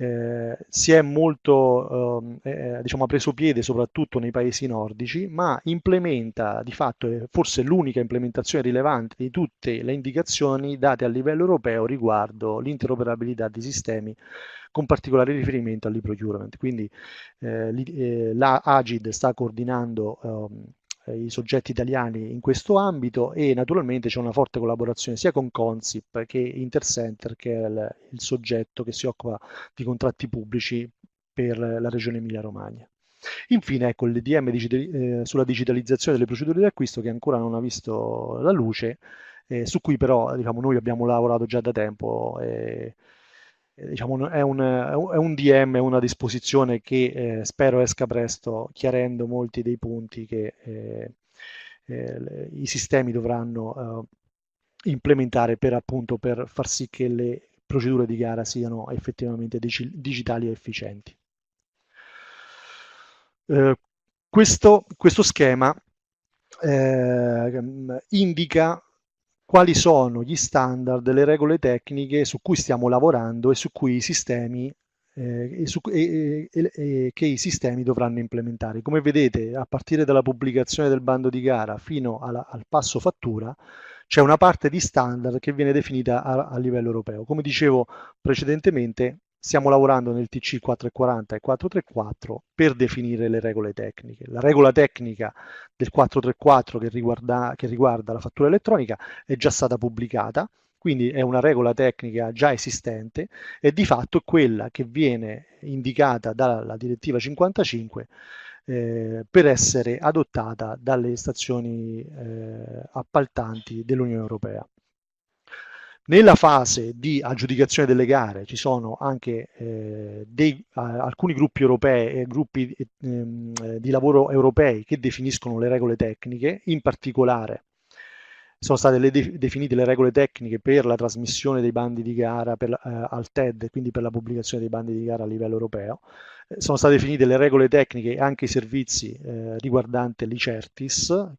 eh, si è molto ehm, eh, eh, diciamo, preso piede soprattutto nei paesi nordici, ma implementa di fatto, è forse l'unica implementazione rilevante di tutte le indicazioni date a livello europeo riguardo l'interoperabilità dei sistemi con particolare riferimento all'e-procurement. Quindi eh, eh l'Agid sta coordinando ehm, eh, i soggetti italiani in questo ambito e naturalmente c'è una forte collaborazione sia con Consip che Intercenter che è il, il soggetto che si occupa di contratti pubblici per la regione Emilia-Romagna. Infine, ecco il DM digitali- eh, sulla digitalizzazione delle procedure di acquisto che ancora non ha visto la luce, eh, su cui però diciamo, noi abbiamo lavorato già da tempo. Eh, eh, diciamo, è, un, è un DM, una disposizione che eh, spero esca presto chiarendo molti dei punti che eh, eh, i sistemi dovranno eh, implementare per, appunto, per far sì che le procedure di gara siano effettivamente dici- digitali e efficienti. Eh, questo, questo, schema indica quali sono gli standard, le regole tecniche su cui stiamo lavorando e su cui i sistemi eh, e su, e, e, che i sistemi dovranno implementare. Come vedete, a partire dalla pubblicazione del bando di gara fino alla, al passo fattura, c'è una parte di standard che viene definita a, a livello europeo. Come dicevo precedentemente, stiamo lavorando nel TC 440 e 434 per definire le regole tecniche. La regola tecnica del 434 che riguarda, che riguarda la fattura elettronica è già stata pubblicata, quindi è una regola tecnica già esistente e di fatto è quella che viene indicata dalla direttiva 55 eh, per essere adottata dalle stazioni eh, appaltanti dell'Unione Europea. Nella fase di aggiudicazione delle gare ci sono anche eh, dei, alcuni gruppi europei, e eh, gruppi ehm, eh, di lavoro europei che definiscono le regole tecniche, in particolare sono state le de- definite le regole tecniche per la trasmissione dei bandi di gara per, eh, al TED, quindi per la pubblicazione dei bandi di gara a livello europeo. Eh, sono state definite le regole tecniche e anche i servizi eh, riguardanti l'ICERTIS,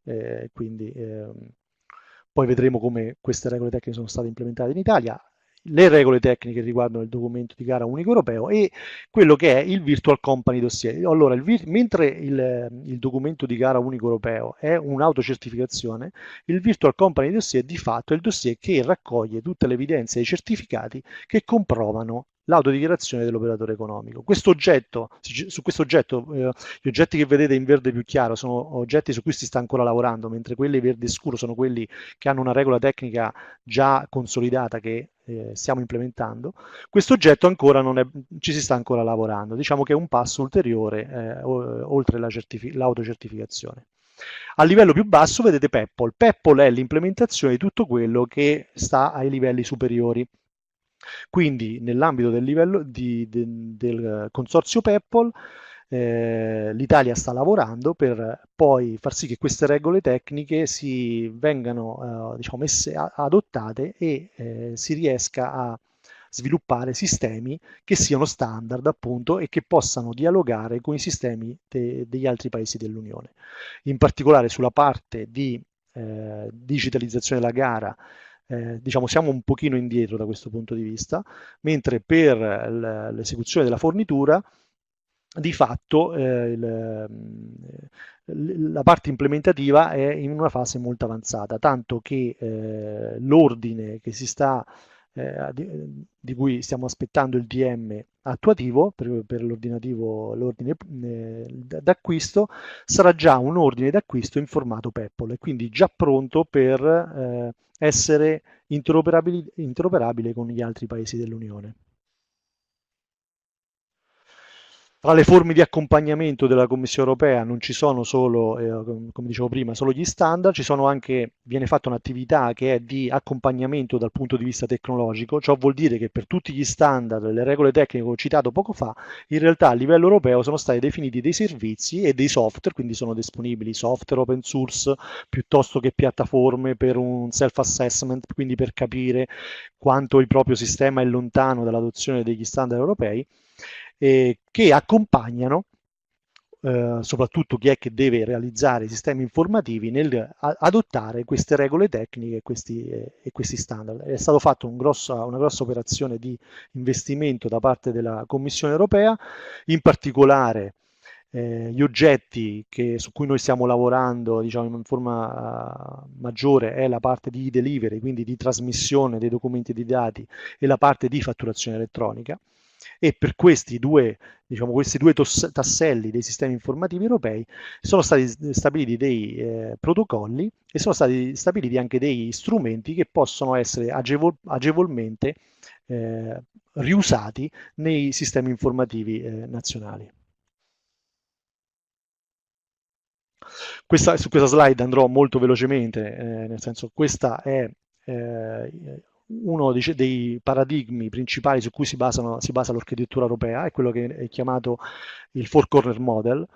quindi ehm, poi vedremo come queste regole tecniche sono state implementate in Italia, le regole tecniche riguardano il documento di gara unico europeo e quello che è il Virtual Company Dossier. Allora, il, mentre il, il, documento di gara unico europeo è un'autocertificazione, il Virtual Company Dossier di fatto è il dossier che raccoglie tutte le evidenze e i certificati che comprovano l'autodichiarazione dell'operatore economico. Questo oggetto, su questo oggetto, eh, gli oggetti che vedete in verde più chiaro sono oggetti su cui si sta ancora lavorando, mentre quelli verde scuro sono quelli che hanno una regola tecnica già consolidata che eh, stiamo implementando. Questo oggetto ancora non è, ci si sta ancora lavorando, diciamo che è un passo ulteriore eh, oltre l'autocertificazione. La a livello più basso vedete Peppol. Peppol è l'implementazione di tutto quello che sta ai livelli superiori. Quindi nell'ambito del, livello, di, de, del consorzio Peppol eh, l'Italia sta lavorando per poi far sì che queste regole tecniche si vengano eh, diciamo, messe a, adottate e eh, si riesca a sviluppare sistemi che siano standard appunto e che possano dialogare con i sistemi de, degli altri paesi dell'Unione. In particolare sulla parte di eh, digitalizzazione della gara eh, diciamo siamo un pochino indietro da questo punto di vista, mentre per l'esecuzione della fornitura di fatto eh, il, mm, la parte implementativa è in una fase molto avanzata, tanto che eh, l'ordine che si sta eh, di, cui stiamo aspettando il DM attuativo per, l'ordinativo, l'ordine eh, d'acquisto, sarà già un ordine d'acquisto in formato PEPPOL e quindi già pronto per eh, essere interoperabile con gli altri paesi dell'Unione. Tra le forme di accompagnamento della Commissione europea non ci sono solo, eh, come dicevo prima, solo gli standard, ci sono anche, viene fatta un'attività che è di accompagnamento dal punto di vista tecnologico, ciò vuol dire che per tutti gli standard, e le regole tecniche che ho citato poco fa, in realtà a livello europeo sono stati definiti dei servizi e dei software, quindi sono disponibili software open source piuttosto che piattaforme per un self-assessment, quindi per capire quanto il proprio sistema è lontano dall'adozione degli standard europei eh, che accompagnano eh, soprattutto chi è che deve realizzare i sistemi informativi nel adottare queste regole tecniche e questi, eh, e questi standard. È stata fatta un una grossa operazione di investimento da parte della Commissione europea, in particolare eh, gli oggetti che, su cui noi stiamo lavorando diciamo, in forma uh, maggiore è la parte di delivery, quindi di trasmissione dei documenti e di dati e la parte di fatturazione elettronica e per questi due, diciamo, questi due tos- tasselli dei sistemi informativi europei sono stati stabiliti dei eh, protocolli e sono stati stabiliti anche dei strumenti che possono essere agevol- agevolmente eh, riusati nei sistemi informativi eh, nazionali. Questa, su questa slide andrò molto velocemente, eh, nel senso questa è eh, uno dei paradigmi principali su cui si, basano, si basa l'architettura europea è quello che è chiamato il Four Corner Model.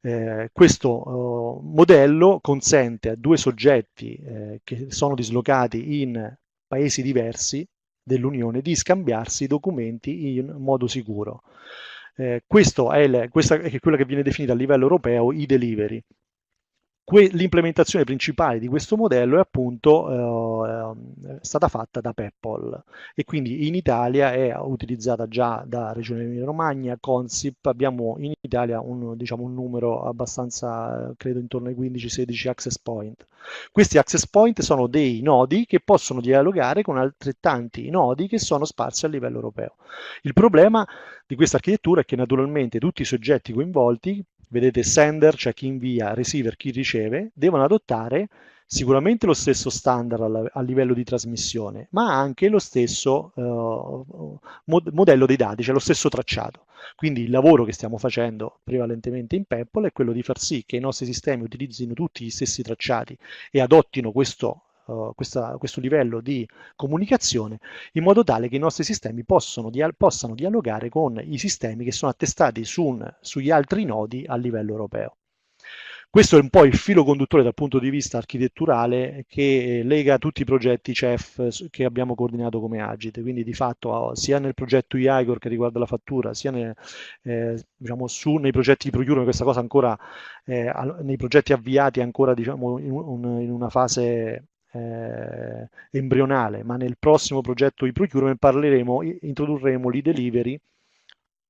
Eh, questo eh, modello consente a due soggetti eh, che sono dislocati in paesi diversi dell'Unione di scambiarsi documenti in modo sicuro. Eh, questo è, le, questa è quella che viene definita a livello europeo i delivery, Que- l'implementazione principale di questo modello è appunto eh, eh stata fatta da Peppol e quindi in Italia è utilizzata già da Regione Emilia-Romagna, Consip, abbiamo in Italia un, diciamo, un numero abbastanza, eh, credo intorno ai 15-16 access point. Questi access point sono dei nodi che possono dialogare con altrettanti nodi che sono sparsi a livello europeo. Il problema di questa architettura è che naturalmente tutti i soggetti coinvolti vedete sender, cioè chi invia, receiver, chi riceve, devono adottare sicuramente lo stesso standard a, livello di trasmissione, ma anche lo stesso uh, mod modello dei dati, cioè lo stesso tracciato. Quindi il lavoro che stiamo facendo prevalentemente in Pebble è quello di far sì che i nostri sistemi utilizzino tutti gli stessi tracciati e adottino questo eh, questa, questo livello di comunicazione in modo tale che i nostri sistemi possono, dial possano dialogare con i sistemi che sono attestati su un, sugli altri nodi a livello europeo. Questo è un po' il filo conduttore dal punto di vista architetturale che lega tutti i progetti CEF che abbiamo coordinato come Agit, quindi di fatto sia nel progetto IAGOR che riguarda la fattura, sia nel, eh, diciamo, su, nei progetti di procurement, questa cosa ancora, eh, nei progetti avviati ancora diciamo, in, un, in una fase eh, embrionale, ma nel prossimo progetto di procurement parleremo, introdurremo l'e-delivery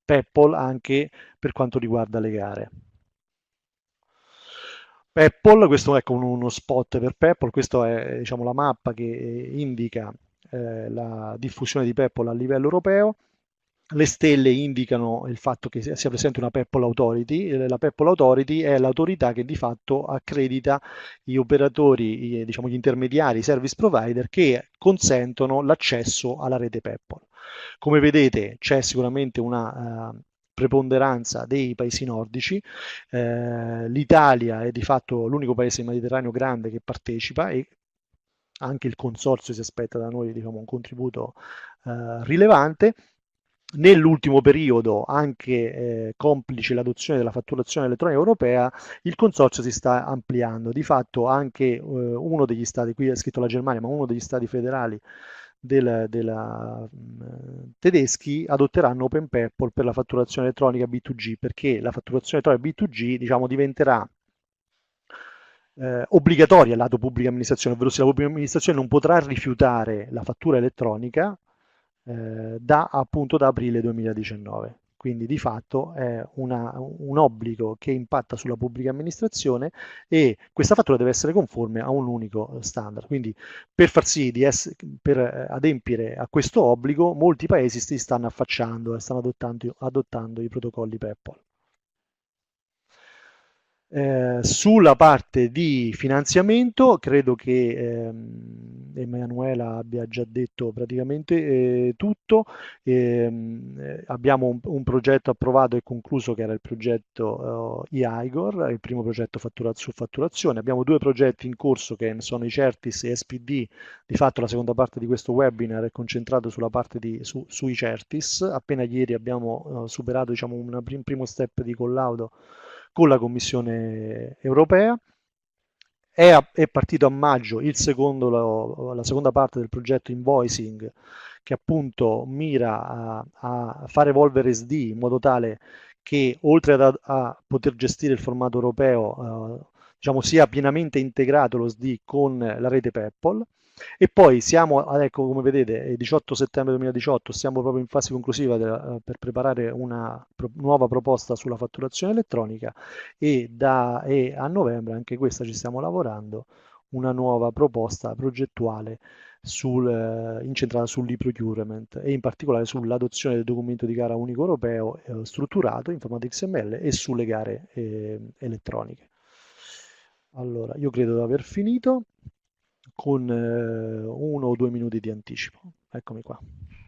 PEPPOL anche per quanto riguarda le gare. PEPPOL, questo è ecco, uno spot per PEPPOL, questa è diciamo, la mappa che eh, indica eh, la diffusione di PEPPOL a livello europeo, le stelle indicano il fatto che sia presente una Purple Authority. La Purple Authority è l'autorità che di fatto accredita gli operatori, gli, diciamo gli intermediari, i service provider che consentono l'accesso alla rete Purple. Come vedete c'è sicuramente una uh, preponderanza dei paesi nordici, uh, l'Italia è di fatto l'unico paese mediterraneo grande che partecipa e anche il consorzio si aspetta da noi diciamo, un contributo uh, rilevante Nell'ultimo periodo, anche eh, complice l'adozione della fatturazione elettronica europea, il consorzio si sta ampliando. Di fatto anche eh, uno degli stati, qui è scritto la Germania, ma uno degli stati federali del, della, mm, tedeschi adotteranno Open Purple per la fatturazione elettronica B2G, perché la fatturazione elettronica B2G diciamo, diventerà eh, obbligatoria lato pubblica amministrazione, ovvero se la pubblica amministrazione non potrà rifiutare la fattura elettronica eh, da appunto da aprile 2019. Quindi di fatto è una, un obbligo che impatta sulla pubblica amministrazione e questa fattura deve essere conforme a un unico standard. Quindi per far sì di essere, per eh, adempiere a questo obbligo molti paesi si stanno affacciando e stanno adottando, adottando i protocolli PEPPOL. Eh, sulla parte di finanziamento, credo che ehm, Emanuela abbia già detto praticamente eh, tutto. Ehm, eh, abbiamo un, un, progetto approvato e concluso che era il progetto eh, IAIGOR, il primo progetto fattura- su fatturazione. Abbiamo due progetti in corso che sono i Certis e SPD. Di fatto la seconda parte di questo webinar è concentrata sulla parte di, su, sui Certis. Appena ieri abbiamo eh, superato diciamo, un prim- primo step di collaudo con la Commissione europea. È, a, è partito a maggio secondo, la, la, seconda parte del progetto Invoicing, che appunto mira a, a far evolvere SD in modo tale che oltre ad, a poter gestire il formato europeo, eh, diciamo, sia pienamente integrato lo SD con la rete Peppol e poi siamo, ah, ecco come vedete, il 18 settembre 2018, siamo proprio in fase conclusiva de, eh, per preparare una pro, nuova proposta sulla fatturazione elettronica e, da, e a novembre, anche questa ci stiamo lavorando, una nuova proposta progettuale sul, eh, incentrata sull'e-procurement e in particolare sull'adozione del documento di gara unico europeo eh, strutturato formato XML e sulle gare eh, elettroniche. Allora, io credo di aver finito con eh, uno o due minuti di anticipo. Eccomi qua.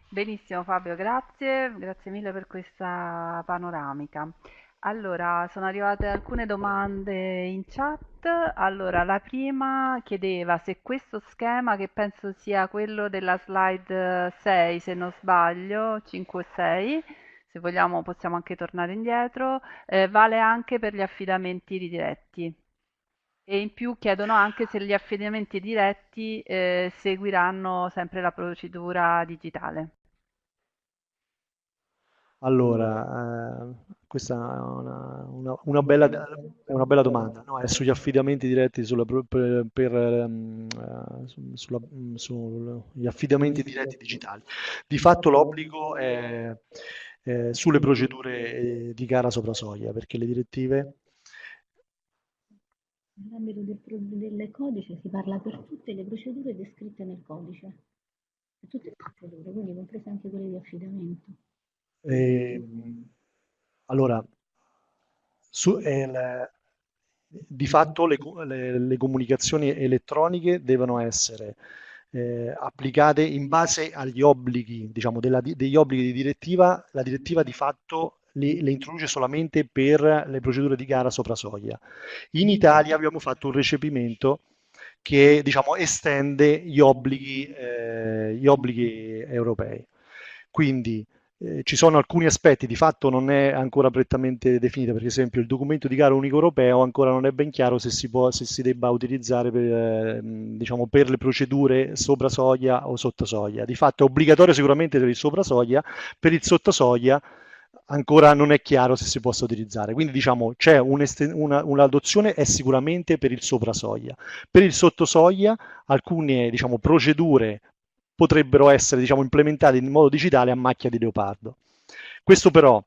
Benissimo Fabio, grazie, grazie mille per questa panoramica. Allora, sono arrivate alcune domande in chat. Allora, la prima chiedeva se questo schema, che penso sia quello della slide 6, se non sbaglio, 5 o 6, se vogliamo possiamo anche tornare indietro, eh, vale anche per gli affidamenti ridiretti e in più chiedono anche se gli affidamenti diretti eh, seguiranno sempre la procedura digitale. Allora, eh, questa è una, una, una, bella, una, bella, domanda, no, è sugli affidamenti diretti sulla, per, per, ehm, eh, sulla, mm, sugli affidamenti diretti digitali. Di fatto l'obbligo è, è sulle procedure eh, di gara sopra soglia, perché le direttive Nell'ambito del, del, codice si parla per tutte le procedure descritte nel codice, per tutte le procedure, quindi comprese anche quelle di affidamento. Eh, allora, su, eh, la, di fatto le, le, le, comunicazioni elettroniche devono essere eh, applicate in base agli obblighi, diciamo, della, degli obblighi di direttiva. La direttiva di fatto li, le introduce solamente per le procedure di gara sopra soglia. In mm. Italia abbiamo fatto un recepimento che diciamo, estende gli obblighi, eh, gli obblighi europei. Quindi eh, ci sono alcuni aspetti, di fatto non è ancora prettamente definita, per esempio il documento di gara unico europeo ancora non è ben chiaro se si, può, se si debba utilizzare per, eh, diciamo, per, le procedure sopra soglia o sotto soglia. Di fatto è obbligatorio sicuramente per il sopra soglia, per il sotto soglia ancora non è chiaro se si possa utilizzare. Quindi diciamo c'è un'adozione è sicuramente per il sopra soglia. Per il sotto soglia alcune diciamo, procedure potrebbero essere diciamo, implementate in modo digitale a macchia di leopardo. Questo però,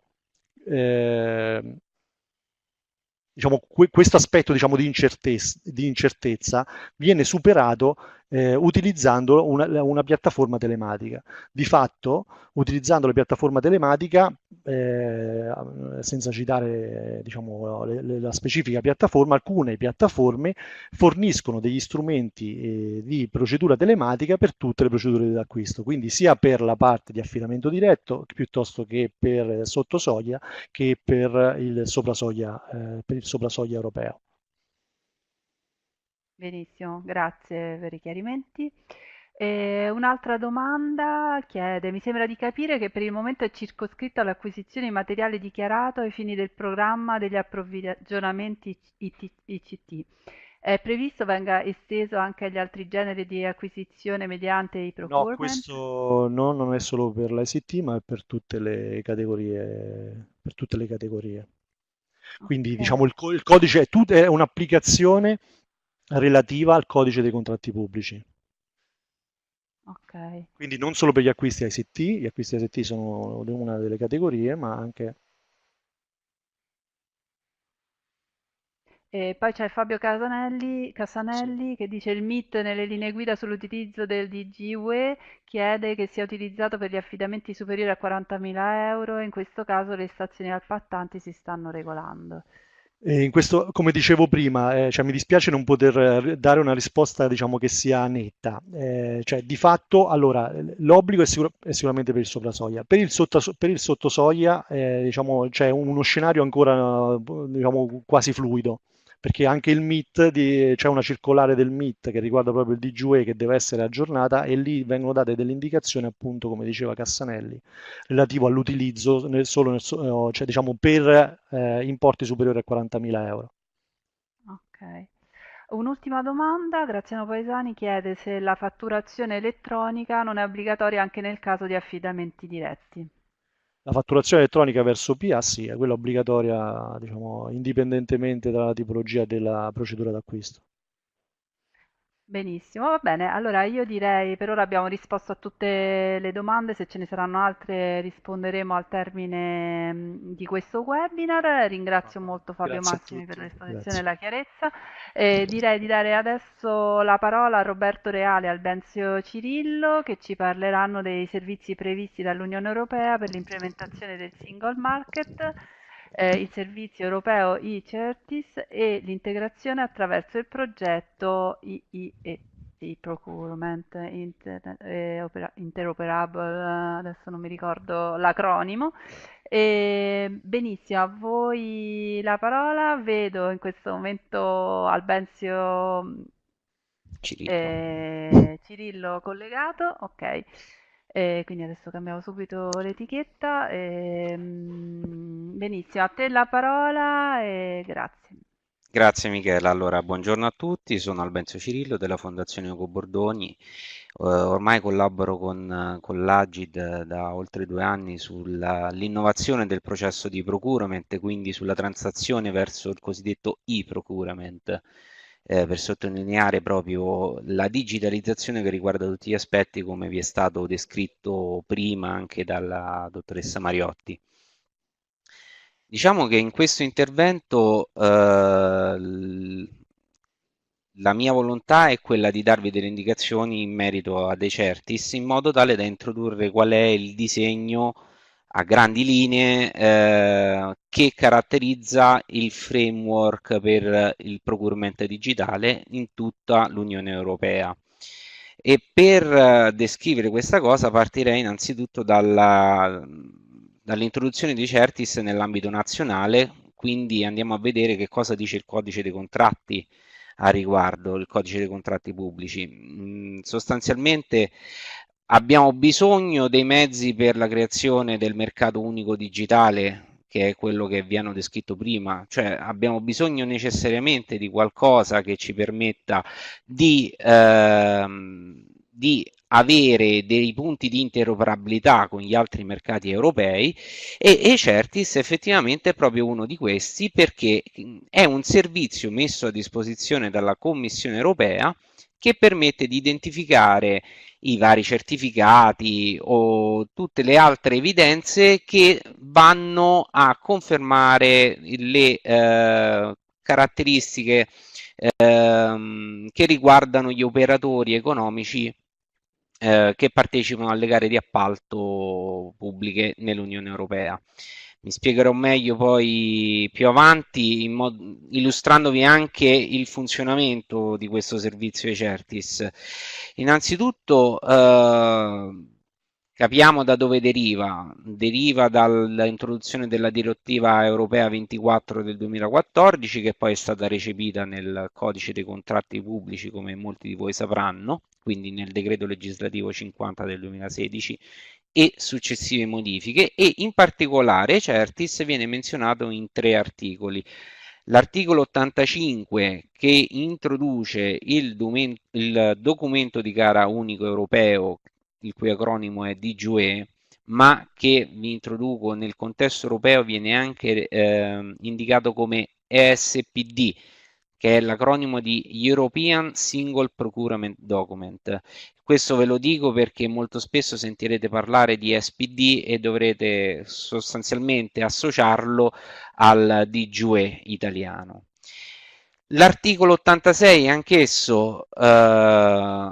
eh, diciamo, que questo aspetto diciamo, di, incertezza, di incertezza viene superato eh, utilizzando una, una, piattaforma telematica. Di fatto, utilizzando la piattaforma telematica, eh, senza citare diciamo, le, le, la specifica piattaforma, alcune piattaforme forniscono degli strumenti eh, di procedura telematica per tutte le procedure d'acquisto, quindi sia per la parte di affidamento diretto piuttosto che per eh, sottosoglia che per il soprasoglia, eh, per il soprasoglia europeo. Benissimo, grazie per i chiarimenti. Eh, un'altra domanda chiede, mi sembra di capire che per il momento è circoscritto l'acquisizione di materiale dichiarato ai fini del programma degli approvvigionamenti ICT. È previsto venga esteso anche agli altri generi di acquisizione mediante i procurement? No, questo no, non è solo per l'ICT, ma è per tutte le categorie. Tutte le categorie. Quindi okay. diciamo il, co il, codice è, è un'applicazione relativa al codice dei contratti pubblici. Okay. Quindi non solo per gli acquisti ICT, gli acquisti ICT sono una delle categorie, ma anche... E poi c'è Fabio Casanelli, Casanelli sì. che dice il MIT nelle linee guida sull'utilizzo del DGUE chiede che sia utilizzato per gli affidamenti superiori a 40.000 euro, e in questo caso le stazioni appaltanti si stanno regolando. Questo, come dicevo prima, eh, cioè, mi dispiace non poter eh, dare una risposta diciamo, che sia netta. Eh, cioè, di fatto, allora, l'obbligo è, sicur- è, sicuramente per il soprasoglia. Per il, sotto, per il sottosoglia eh, diciamo, c'è uno scenario ancora eh, diciamo, quasi fluido perché anche il MIT, di, c'è una circolare del MIT che riguarda proprio il DGUE che deve essere aggiornata e lì vengono date delle indicazioni appunto come diceva Cassanelli relativo all'utilizzo nel solo nel, eh, cioè, diciamo, per eh, importi superiori a 40.000 euro. Ok. Un'ultima domanda, Graziano Paesani chiede se la fatturazione elettronica non è obbligatoria anche nel caso di affidamenti diretti. La fatturazione elettronica verso PA ah sì, è quella obbligatoria, diciamo, indipendentemente dalla tipologia della procedura d'acquisto. Benissimo, va bene. Allora io direi per ora abbiamo risposto a tutte le domande, se ce ne saranno altre risponderemo al termine di questo webinar. Ringrazio molto Fabio Grazie Massimi per l'esposizione e la chiarezza. Eh, direi di dare adesso la parola a Roberto Reale e Albenzio Cirillo che ci parleranno dei servizi previsti dall'Unione Europea per l'implementazione del single market eh, il servizio europeo e-Certis e l'integrazione attraverso il progetto IIE procurement inter, eh, opera, interoperable, adesso non mi ricordo l'acronimo. Ehm, benissimo, a voi la parola, vedo in questo momento Albenzio Cirillo, eh, Cirillo collegato, ok. Eh, quindi adesso cambiamo subito l'etichetta. Eh, benissimo, a te la parola e grazie. Grazie Michela. Allora, buongiorno a tutti, sono Albenzio Cirillo della Fondazione Ugo Bordoni. Eh, ormai collaboro con, con l'Agid da oltre due anni sull'innovazione del processo di procurement, quindi sulla transazione verso il cosiddetto e-procurement eh, per sottolineare proprio la digitalizzazione che riguarda tutti gli aspetti come vi è stato descritto prima anche dalla dottoressa Mariotti. Diciamo che in questo intervento eh, la mia volontà è quella di darvi delle indicazioni in merito a De Certis in modo tale da introdurre qual è il disegno a grandi linee eh, che caratterizza il framework per il procurement digitale in tutta l'Unione Europea. E per eh, descrivere questa cosa partirei innanzitutto dall'introduzione dall di Certis nell'ambito nazionale, quindi andiamo a vedere che cosa dice il codice dei contratti a riguardo, il codice dei contratti pubblici. Mm, sostanzialmente Abbiamo bisogno dei mezzi per la creazione del mercato unico digitale, che è quello che vi hanno descritto prima, cioè abbiamo bisogno necessariamente di qualcosa che ci permetta di, ehm, di avere dei punti di interoperabilità con gli altri mercati europei e, e Certis effettivamente è proprio uno di questi perché mm, è un servizio messo a disposizione dalla Commissione europea che permette di identificare i vari certificati o tutte le altre evidenze che vanno a confermare le eh, caratteristiche ehm, che riguardano gli operatori economici eh, che partecipano alle gare di appalto pubbliche nell'Unione Europea mi spiegherò meglio poi più avanti, mod- illustrandovi anche il funzionamento di questo servizio Certis. Innanzitutto eh, capiamo da dove deriva, deriva dall'introduzione della direttiva europea 24 del 2014 che poi è stata recepita nel codice dei contratti pubblici come molti di voi sapranno, quindi nel decreto legislativo 50 del 2016 e successive modifiche e in particolare Certis viene menzionato in tre articoli. L'articolo 85 che introduce il, il, documento di gara unico europeo, il cui acronimo è DGUE, ma che vi introduco nel contesto europeo viene anche eh, indicato come ESPD, che è l'acronimo di European Single Procurement Document. Questo ve lo dico perché molto spesso sentirete parlare di SPD e dovrete sostanzialmente associarlo al DGUE italiano. L'articolo 86 anch'esso eh,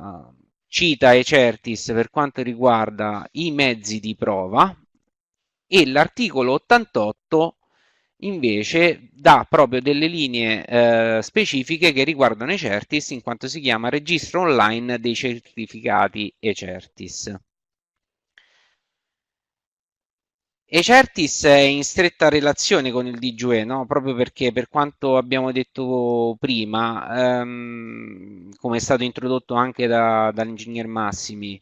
cita e certis per quanto riguarda i mezzi di prova e l'articolo 88 invece dà proprio delle linee eh, specifiche che riguardano i certis in quanto si chiama registro online dei certificati e certis. Ecertis è in stretta relazione con il DGE, no? proprio perché per quanto abbiamo detto prima, ehm, come è stato introdotto anche da, dall'ingegner Massimi,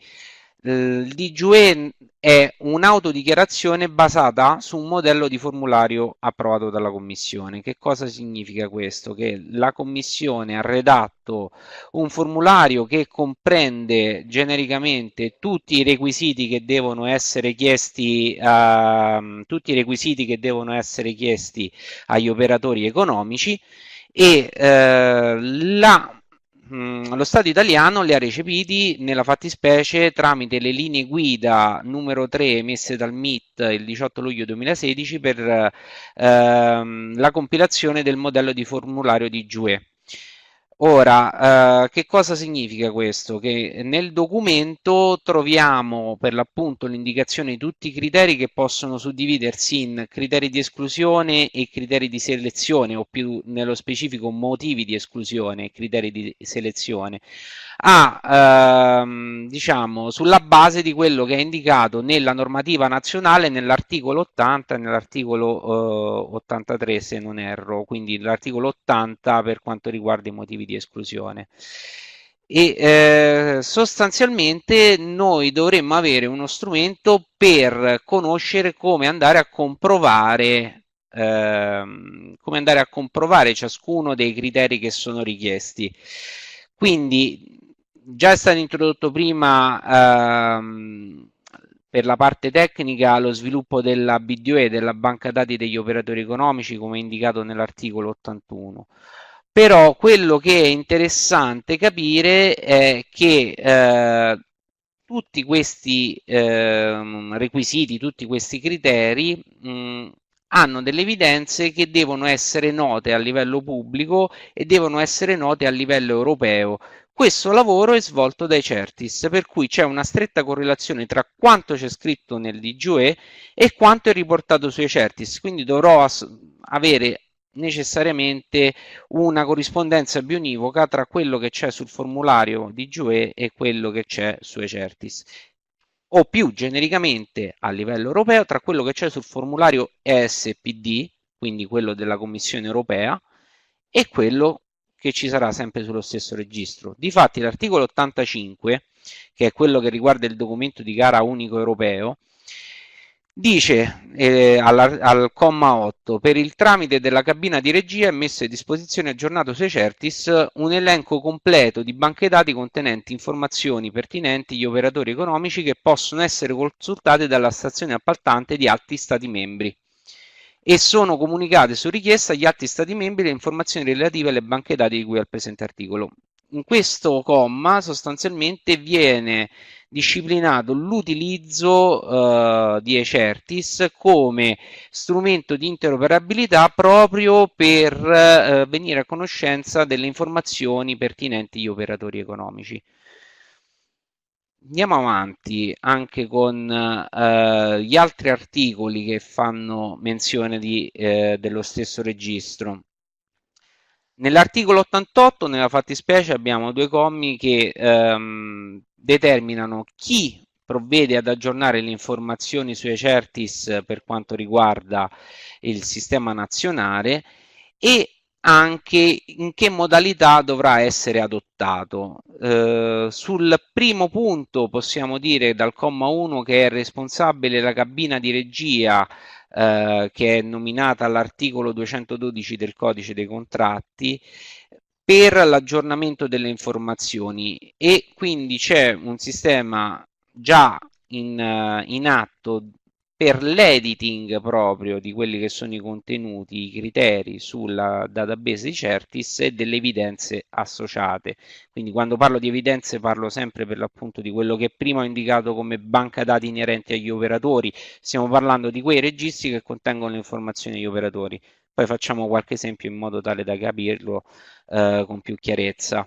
eh, Il DGUE è un'autodichiarazione basata su un modello di formulario approvato dalla Commissione. Che cosa significa questo? Che la Commissione ha redatto un formulario che comprende genericamente tutti i requisiti che devono essere chiesti, uh, che devono essere chiesti agli operatori economici e eh, la Mm, lo Stato italiano li ha recepiti nella fattispecie tramite le linee guida numero 3 emesse dal MIT il 18 luglio 2016 per eh, ehm, la compilazione del modello di formulario di GUE. Ora, eh, che cosa significa questo? Che nel documento troviamo per l'appunto l'indicazione di tutti i criteri che possono suddividersi in criteri di esclusione e criteri di selezione, o più nello specifico motivi di esclusione e criteri di selezione a, ehm, diciamo, sulla base di quello che è indicato nella normativa nazionale nell'articolo 80 e nell'articolo eh, 83 se non erro, quindi l'articolo 80 per quanto riguarda i motivi di esclusione e eh, sostanzialmente noi dovremmo avere uno strumento per conoscere come andare a comprovare ehm, come andare a comprovare ciascuno dei criteri che sono richiesti quindi già è stato introdotto prima ehm, per la parte tecnica lo sviluppo della BDOE, della banca dati degli operatori economici, come indicato nell'articolo 81. Però quello che è interessante capire è che eh, tutti questi eh, requisiti, tutti questi criteri mh, hanno delle evidenze che devono essere note a livello pubblico e devono essere note a livello europeo. Questo lavoro è svolto dai Certis, per cui c'è una stretta correlazione tra quanto c'è scritto nel DGUE e quanto è riportato sui Certis, quindi dovrò avere necessariamente una corrispondenza bionivoca tra quello che c'è sul formulario di e quello che c'è sui CERTIS, o più genericamente a livello europeo tra quello che c'è sul formulario ESPD, quindi quello della Commissione europea, e quello che ci sarà sempre sullo stesso registro. Difatti l'articolo 85, che è quello che riguarda il documento di gara unico europeo, dice eh, alla, al comma 8 per il tramite della cabina di regia è messo a disposizione aggiornato sui certis un elenco completo di banche dati contenenti informazioni pertinenti agli operatori economici che possono essere consultate dalla stazione appaltante di altri stati membri e sono comunicate su richiesta agli atti stati membri le informazioni relative alle banche dati di cui al presente articolo. In questo comma sostanzialmente viene disciplinato l'utilizzo eh, di Ecertis come strumento di interoperabilità proprio per eh, venire a conoscenza delle informazioni pertinenti agli operatori economici andiamo avanti anche con eh, gli altri articoli che fanno menzione di, eh, dello stesso registro. Nell'articolo 88, nella fattispecie, abbiamo due commi che ehm, determinano chi provvede ad aggiornare le informazioni sui certis per quanto riguarda il sistema nazionale e anche in che modalità dovrà essere adottato. Eh, sul primo punto possiamo dire dal comma 1 che è responsabile la cabina di regia eh, che è nominata all'articolo 212 del codice dei contratti per l'aggiornamento delle informazioni e quindi c'è un sistema già in, eh, in atto per l'editing proprio di quelli che sono i contenuti, i criteri sulla database di Certis e delle evidenze associate. Quindi quando parlo di evidenze parlo sempre per l'appunto di quello che prima ho indicato come banca dati inerenti agli operatori, stiamo parlando di quei registri che contengono le informazioni agli operatori. Poi facciamo qualche esempio in modo tale da capirlo eh, con più chiarezza.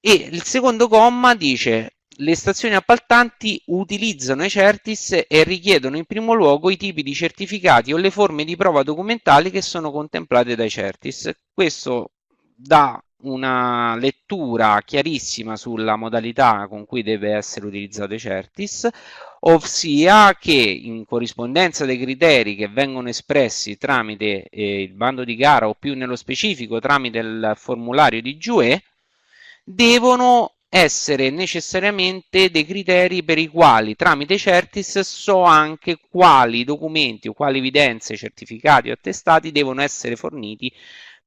E il secondo comma dice le stazioni appaltanti utilizzano i CERTIS e richiedono in primo luogo i tipi di certificati o le forme di prova documentali che sono contemplate dai CERTIS. Questo dà una lettura chiarissima sulla modalità con cui deve essere utilizzato i CERTIS, ossia che in corrispondenza dei criteri che vengono espressi tramite eh, il bando di gara o più nello specifico tramite il formulario di GUE, devono essere necessariamente dei criteri per i quali tramite Certis so anche quali documenti o quali evidenze, certificati o attestati devono essere forniti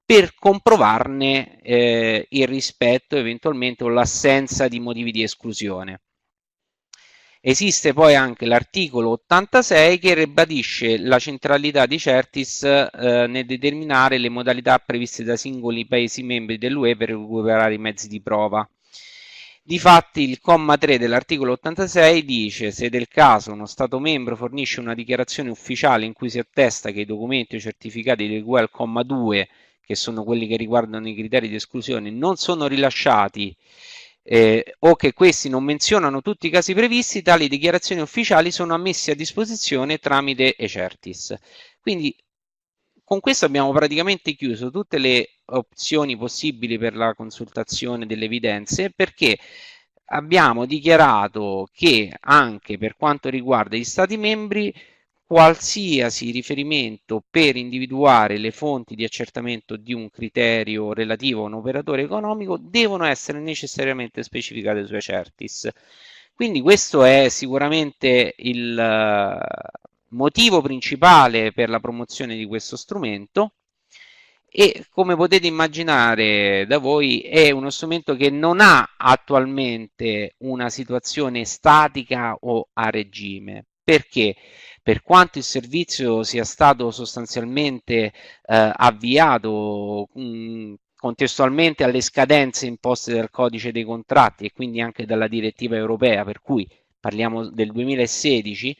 per comprovarne eh, il rispetto eventualmente o l'assenza di motivi di esclusione. Esiste poi anche l'articolo 86 che ribadisce la centralità di Certis eh, nel determinare le modalità previste da singoli Paesi membri dell'UE per recuperare i mezzi di prova. Difatti il comma 3 dell'articolo 86 dice se del caso uno Stato membro fornisce una dichiarazione ufficiale in cui si attesta che i documenti o certificati di cui al comma 2, che sono quelli che riguardano i criteri di esclusione, non sono rilasciati eh, o che questi non menzionano tutti i casi previsti, tali dichiarazioni ufficiali sono ammesse a disposizione tramite Ecertis. Quindi con questo abbiamo praticamente chiuso tutte le opzioni possibili per la consultazione delle evidenze perché abbiamo dichiarato che anche per quanto riguarda gli Stati membri qualsiasi riferimento per individuare le fonti di accertamento di un criterio relativo a un operatore economico devono essere necessariamente specificate sui certis. Quindi questo è sicuramente il, motivo principale per la promozione di questo strumento e come potete immaginare da voi è uno strumento che non ha attualmente una situazione statica o a regime perché per quanto il servizio sia stato sostanzialmente eh, avviato mh, mm, contestualmente alle scadenze imposte dal codice dei contratti e quindi anche dalla direttiva europea per cui parliamo del 2016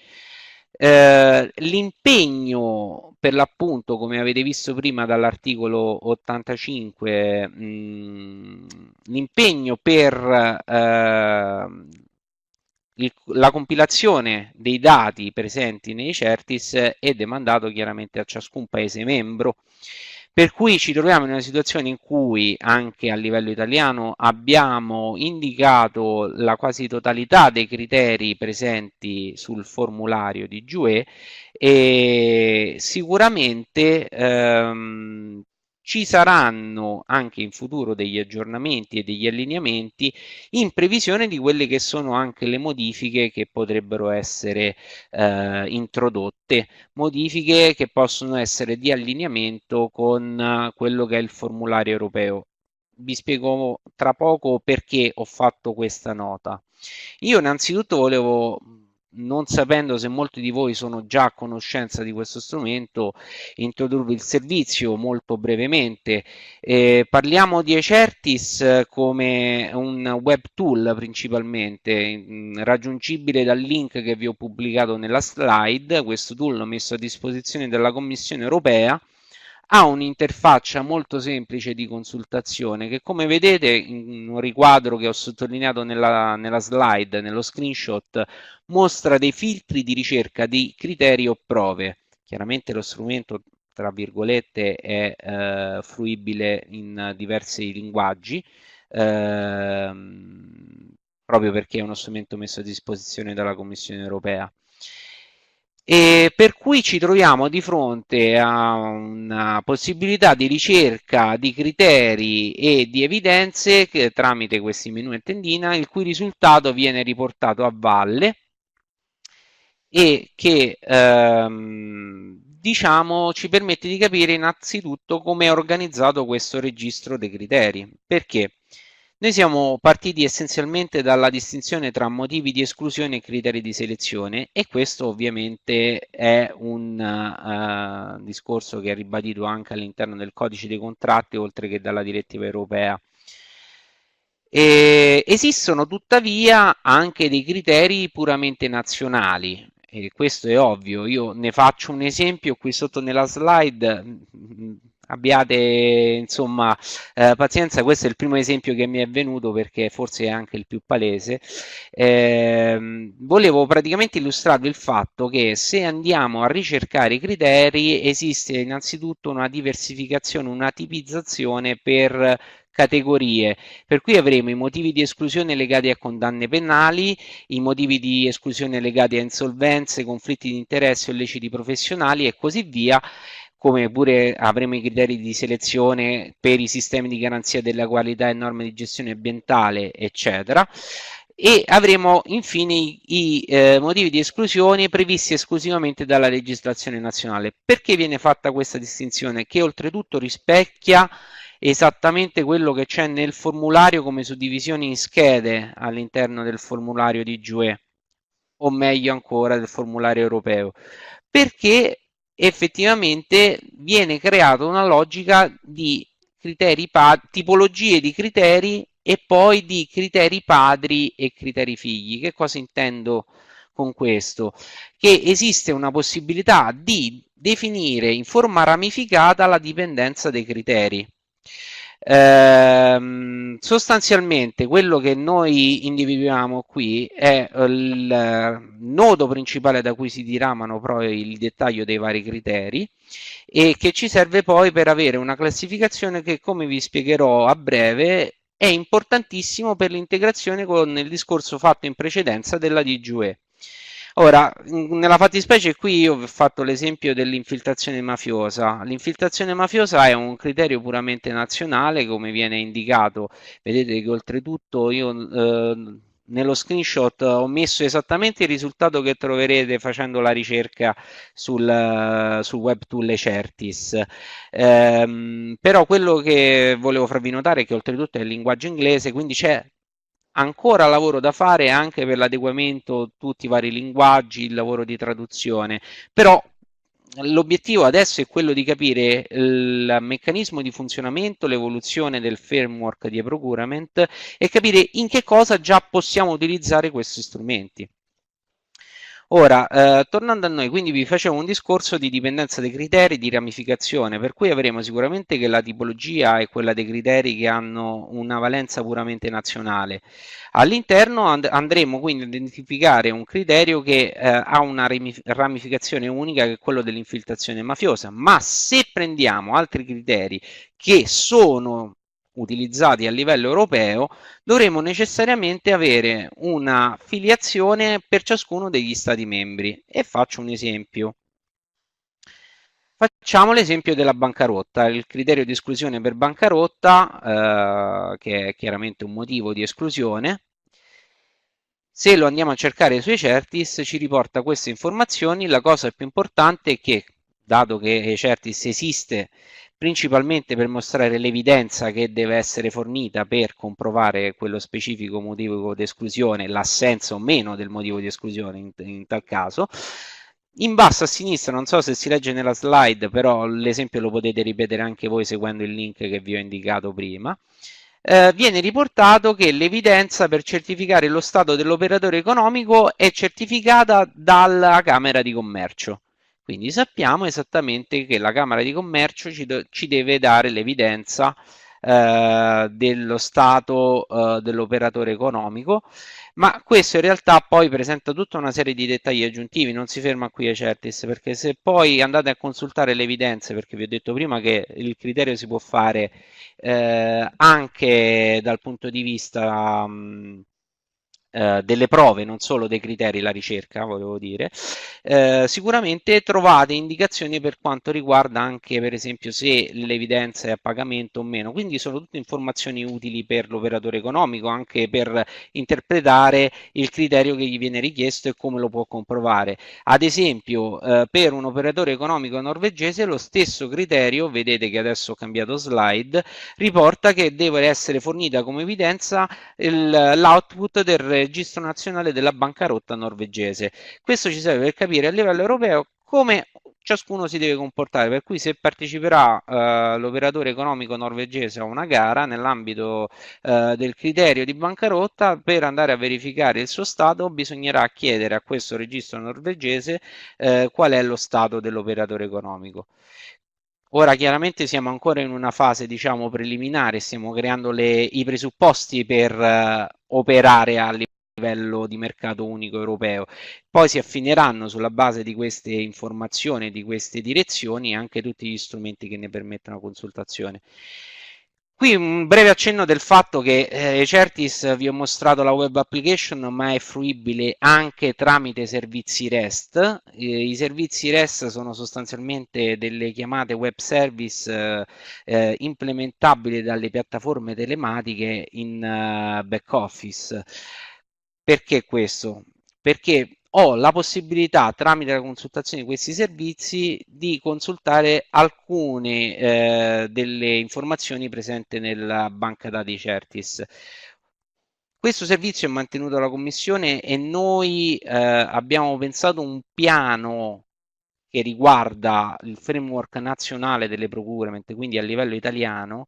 eh, l'impegno, per l'appunto, come avete visto prima dall'articolo 85, mh, l'impegno per eh, il, la compilazione dei dati presenti nei CERTIS è demandato chiaramente a ciascun Paese membro per cui ci troviamo in una situazione in cui anche a livello italiano abbiamo indicato la quasi totalità dei criteri presenti sul formulario di GUE e sicuramente ehm, ci saranno anche in futuro degli aggiornamenti e degli allineamenti in previsione di quelle che sono anche le modifiche che potrebbero essere eh, introdotte, modifiche che possono essere di allineamento con eh, quello che è il formulario europeo. Vi spiego tra poco perché ho fatto questa nota. Io innanzitutto volevo non sapendo se molti di voi sono già a conoscenza di questo strumento, introdurvi il servizio molto brevemente. Eh, parliamo di Ecertis eh, come un web tool principalmente, mm, raggiungibile dal link che vi ho pubblicato nella slide. Questo tool l'ho messo a disposizione della Commissione europea ha un'interfaccia molto semplice di consultazione che come vedete in un riquadro che ho sottolineato nella, nella slide, nello screenshot, mostra dei filtri di ricerca di criteri o prove. Chiaramente lo strumento tra virgolette è eh, fruibile in diversi linguaggi eh, proprio perché è uno strumento messo a disposizione dalla Commissione europea. E per cui ci troviamo di fronte a una possibilità di ricerca di criteri e di evidenze che, tramite questi menu e tendina, il cui risultato viene riportato a valle e che ehm, diciamo ci permette di capire innanzitutto come è organizzato questo registro dei criteri. Perché? Noi siamo partiti essenzialmente dalla distinzione tra motivi di esclusione e criteri di selezione e questo ovviamente è un uh, discorso che è ribadito anche all'interno del codice dei contratti oltre che dalla direttiva europea. E esistono tuttavia anche dei criteri puramente nazionali, e questo è ovvio, io ne faccio un esempio qui sotto nella slide, abbiate insomma eh, pazienza, questo è il primo esempio che mi è venuto perché forse è anche il più palese. Eh, volevo praticamente illustrarvi il fatto che se andiamo a ricercare i criteri esiste innanzitutto una diversificazione, una tipizzazione per categorie, per cui avremo i motivi di esclusione legati a condanne penali, i motivi di esclusione legati a insolvenze, conflitti di interesse o illeciti professionali e così via, come pure avremo i criteri di selezione per i sistemi di garanzia della qualità e norme di gestione ambientale, eccetera. E avremo infine i, i eh, motivi di esclusione previsti esclusivamente dalla legislazione nazionale. Perché viene fatta questa distinzione? Che oltretutto rispecchia esattamente quello che c'è nel formulario come suddivisione in schede all'interno del formulario di GUE o meglio ancora del formulario europeo perché effettivamente viene creata una logica di criteri tipologie di criteri e poi di criteri padri e criteri figli. Che cosa intendo con questo? Che esiste una possibilità di definire in forma ramificata la dipendenza dei criteri. Ehm, sostanzialmente quello che noi individuiamo qui è eh, il nodo principale da cui si diramano poi il dettaglio dei vari criteri e che ci serve poi per avere una classificazione che come vi spiegherò a breve è importantissimo per l'integrazione con il discorso fatto in precedenza della DGUE. Ora, nella fattispecie qui io vi ho fatto l'esempio dell'infiltrazione mafiosa. L'infiltrazione mafiosa è un criterio puramente nazionale, come viene indicato. Vedete che oltretutto io eh, nello screenshot ho messo esattamente il risultato che troverete facendo la ricerca sul, eh, sul web tool Certis. Ehm, però quello che volevo farvi notare è che oltretutto è il linguaggio inglese, quindi c'è ancora lavoro da fare anche per l'adeguamento tutti i vari linguaggi, il lavoro di traduzione, però l'obiettivo adesso è quello di capire eh, il meccanismo di funzionamento, l'evoluzione del framework di e-procurement e capire in che cosa già possiamo utilizzare questi strumenti. Ora, eh, tornando a noi, quindi vi facevo un discorso di dipendenza dei criteri di ramificazione, per cui avremo sicuramente che la tipologia è quella dei criteri che hanno una valenza puramente nazionale. All'interno and andremo quindi a identificare un criterio che eh, ha una ramificazione unica, che è quello dell'infiltrazione mafiosa, ma se prendiamo altri criteri che sono utilizzati a livello europeo, dovremo necessariamente avere una filiazione per ciascuno degli Stati membri. E faccio un esempio. Facciamo l'esempio della bancarotta, il criterio di esclusione per bancarotta, eh, che è chiaramente un motivo di esclusione. Se lo andiamo a cercare sui certis ci riporta queste informazioni, la cosa più importante è che, dato che certis esiste principalmente per mostrare l'evidenza che deve essere fornita per comprovare quello specifico motivo di esclusione, l'assenza o meno del motivo di esclusione in, in tal caso. In basso a sinistra, non so se si legge nella slide, però l'esempio lo potete ripetere anche voi seguendo il link che vi ho indicato prima. Eh, viene riportato che l'evidenza per certificare lo stato dell'operatore economico è certificata dalla Camera di Commercio. Quindi sappiamo esattamente che la Camera di Commercio ci, do, ci deve dare l'evidenza eh, dello stato eh, dell'operatore economico, ma questo in realtà poi presenta tutta una serie di dettagli aggiuntivi, non si ferma qui a Certis, perché se poi andate a consultare le evidenze, perché vi ho detto prima che il criterio si può fare eh, anche dal punto di vista... Mh, eh, delle prove, non solo dei criteri, la ricerca, volevo dire, eh, sicuramente trovate indicazioni per quanto riguarda anche, per esempio, se l'evidenza è a pagamento o meno. Quindi sono tutte informazioni utili per l'operatore economico, anche per interpretare il criterio che gli viene richiesto e come lo può comprovare. Ad esempio, eh, per un operatore economico norvegese lo stesso criterio, vedete che adesso ho cambiato slide, riporta che deve essere fornita come evidenza l'output del registro nazionale della bancarotta norvegese. Questo ci serve per capire a livello europeo come ciascuno si deve comportare, per cui se parteciperà eh, l'operatore economico norvegese a una gara nell'ambito eh, del criterio di bancarotta, per andare a verificare il suo stato bisognerà chiedere a questo registro norvegese eh, qual è lo stato dell'operatore economico. Ora chiaramente siamo ancora in una fase diciamo preliminare, stiamo creando le, i presupposti per eh, operare a livello livello di mercato unico europeo. Poi si affineranno sulla base di queste informazioni, di queste direzioni, anche tutti gli strumenti che ne permettono consultazione. Qui un breve accenno del fatto che eh, Certis vi ho mostrato la web application ma è fruibile anche tramite servizi REST. Eh, I servizi REST sono sostanzialmente delle chiamate web service eh, eh implementabili dalle piattaforme telematiche in uh, back office. Perché questo? Perché ho la possibilità tramite la consultazione di questi servizi di consultare alcune eh, delle informazioni presenti nella banca dati Certis. Questo servizio è mantenuto dalla Commissione e noi eh, abbiamo pensato un piano che riguarda il framework nazionale delle procurement, quindi a livello italiano,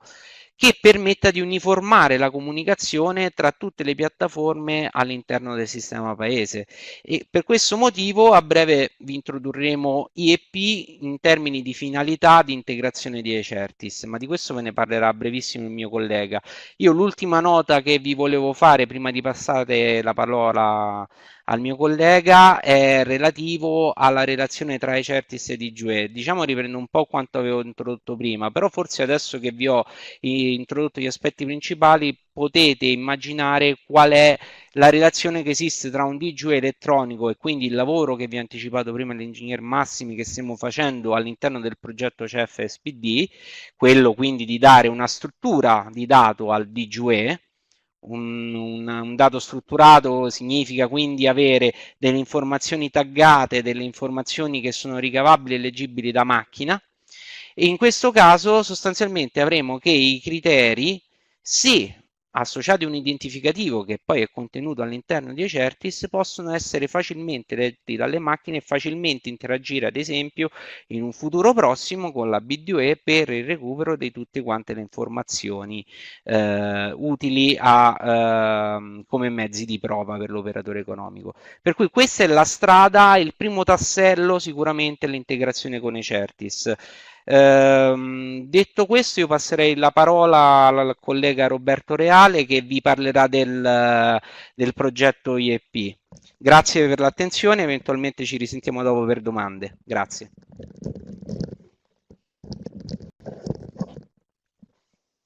che permetta di uniformare la comunicazione tra tutte le piattaforme all'interno del sistema paese. E per questo motivo a breve vi introdurremo IEP in termini di finalità di integrazione di Ecertis, ma di questo ve ne parlerà brevissimo il mio collega. Io l'ultima nota che vi volevo fare prima di passare la parola al mio collega è relativo alla relazione tra Ecertis e DGE. Diciamo riprendo un po' quanto avevo introdotto prima, però forse adesso che vi ho introdotto gli aspetti principali potete immaginare qual è la relazione che esiste tra un DGE elettronico e quindi il lavoro che vi ha anticipato prima l'ingegner Massimi che stiamo facendo all'interno del progetto CEF-SPD, quello quindi di dare una struttura di dato al DGE un, un, un, dato strutturato significa quindi avere delle informazioni taggate, delle informazioni che sono ricavabili e leggibili da macchina. E in questo caso sostanzialmente avremo che i criteri, se associati a un identificativo che poi è contenuto all'interno di Ecertis possono essere facilmente letti dalle macchine e facilmente interagire ad esempio in un futuro prossimo con la B2E per il recupero di tutte quante le informazioni eh, utili a, eh, come mezzi di prova per l'operatore economico. Per cui questa è la strada, il primo tassello sicuramente è l'integrazione con Ecertis. Ehm, detto questo, io passerei la parola al collega Roberto Reale che vi parlerà del, del progetto IEP. Grazie per l'attenzione, eventualmente ci risentiamo dopo per domande. Grazie.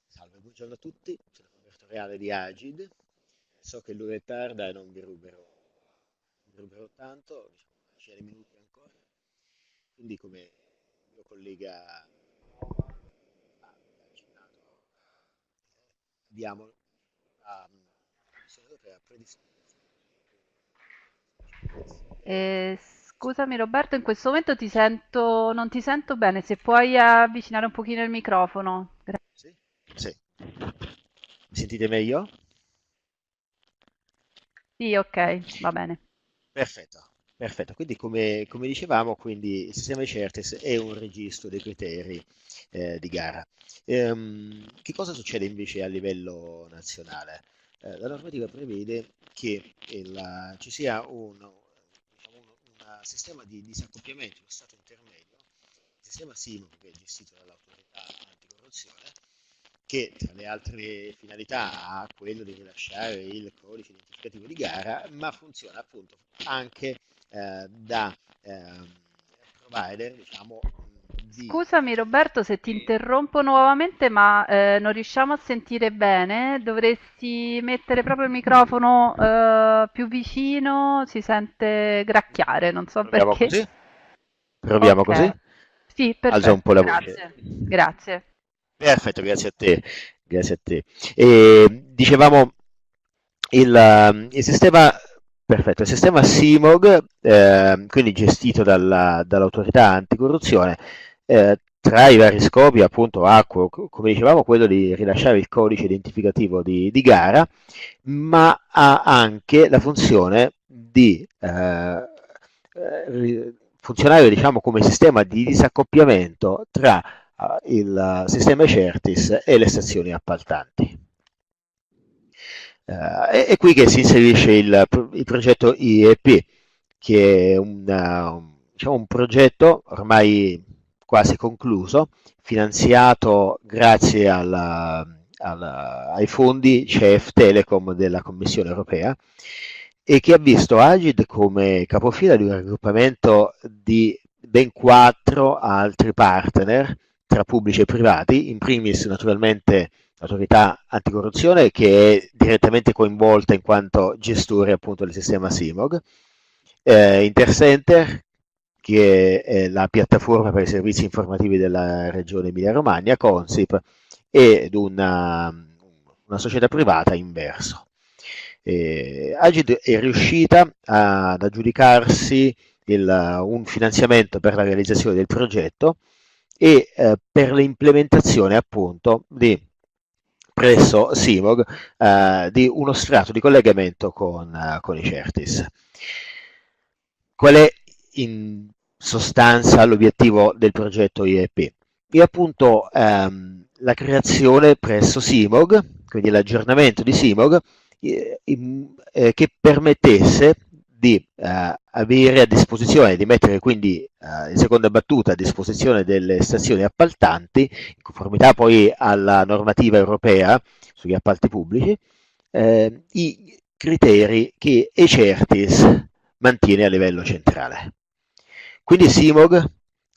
Salve, buongiorno a tutti, sono Roberto Reale di Agid. So che l'ora è tarda e non vi ruberò, vi ruberò tanto, diciamo, 10 minuti ancora. Quindi come mio collega ha accennato, abbiamo um, a Eh, scusami Roberto, in questo momento ti sento, non ti sento bene, se puoi avvicinare un pochino il microfono. Sì, sì. Sentite meglio? Sì, ok, va bene. Perfetto. Perfetto, quindi come, come dicevamo, quindi il sistema di Certes è un registro dei criteri eh, di gara. Ehm, che cosa succede invece a livello nazionale? Eh, la normativa prevede che eh, la, ci sia un, diciamo, un, un sistema di disaccoppiamento, uno stato intermedio, il sistema SIMO che è gestito dall'autorità anticorruzione, che tra le altre finalità ha quello di rilasciare il codice identificativo di gara, ma funziona appunto anche eh, da eh, provider, diciamo, di... Scusami Roberto se ti interrompo nuovamente, ma eh, non riusciamo a sentire bene. Dovresti mettere proprio il microfono eh, più vicino, si sente gracchiare, non so Proviamo perché. Così. Proviamo okay. così. Sì, perfetto. Alza un po' la voce. Grazie. Perfetto, grazie a te. Grazie a te. E, dicevamo, il, il sistema Perfetto, il sistema SIMOG, eh, quindi gestito dalla, dall'autorità anticorruzione, eh, tra i vari scopi appunto ha, come dicevamo, quello di rilasciare il codice identificativo di, di gara, ma ha anche la funzione di eh, eh funzionare diciamo, come sistema di disaccoppiamento tra eh, il sistema Certis e le stazioni appaltanti. Eh, è, qui che si inserisce il, il progetto IEP, che è una, diciamo un progetto ormai quasi concluso, finanziato grazie alla, alla, ai fondi CEF Telecom della Commissione europea e che ha visto Agid come capofila di un raggruppamento di ben quattro altri partner tra pubblici e privati, in primis naturalmente l'autorità anticorruzione che è direttamente coinvolta in quanto gestore appunto del sistema SIMOG, eh, Intercenter che è la piattaforma per i servizi informativi della regione Emilia-Romagna, Consip, ed una, una società privata inverso. Eh, Agid è riuscita ad aggiudicarsi il, un finanziamento per la realizzazione del progetto e eh, per l'implementazione appunto di presso Simog eh, di uno strato di collegamento con, eh, con i Certis. Qual è in sostanza l'obiettivo del progetto IEP? È appunto ehm, la creazione presso Simog, quindi l'aggiornamento di Simog, eh, che permettesse di eh, avere a disposizione, di mettere quindi eh, in seconda battuta a disposizione delle stazioni appaltanti, in conformità poi alla normativa europea sugli appalti pubblici, eh, i criteri che Ecertis mantiene a livello centrale. Quindi Simog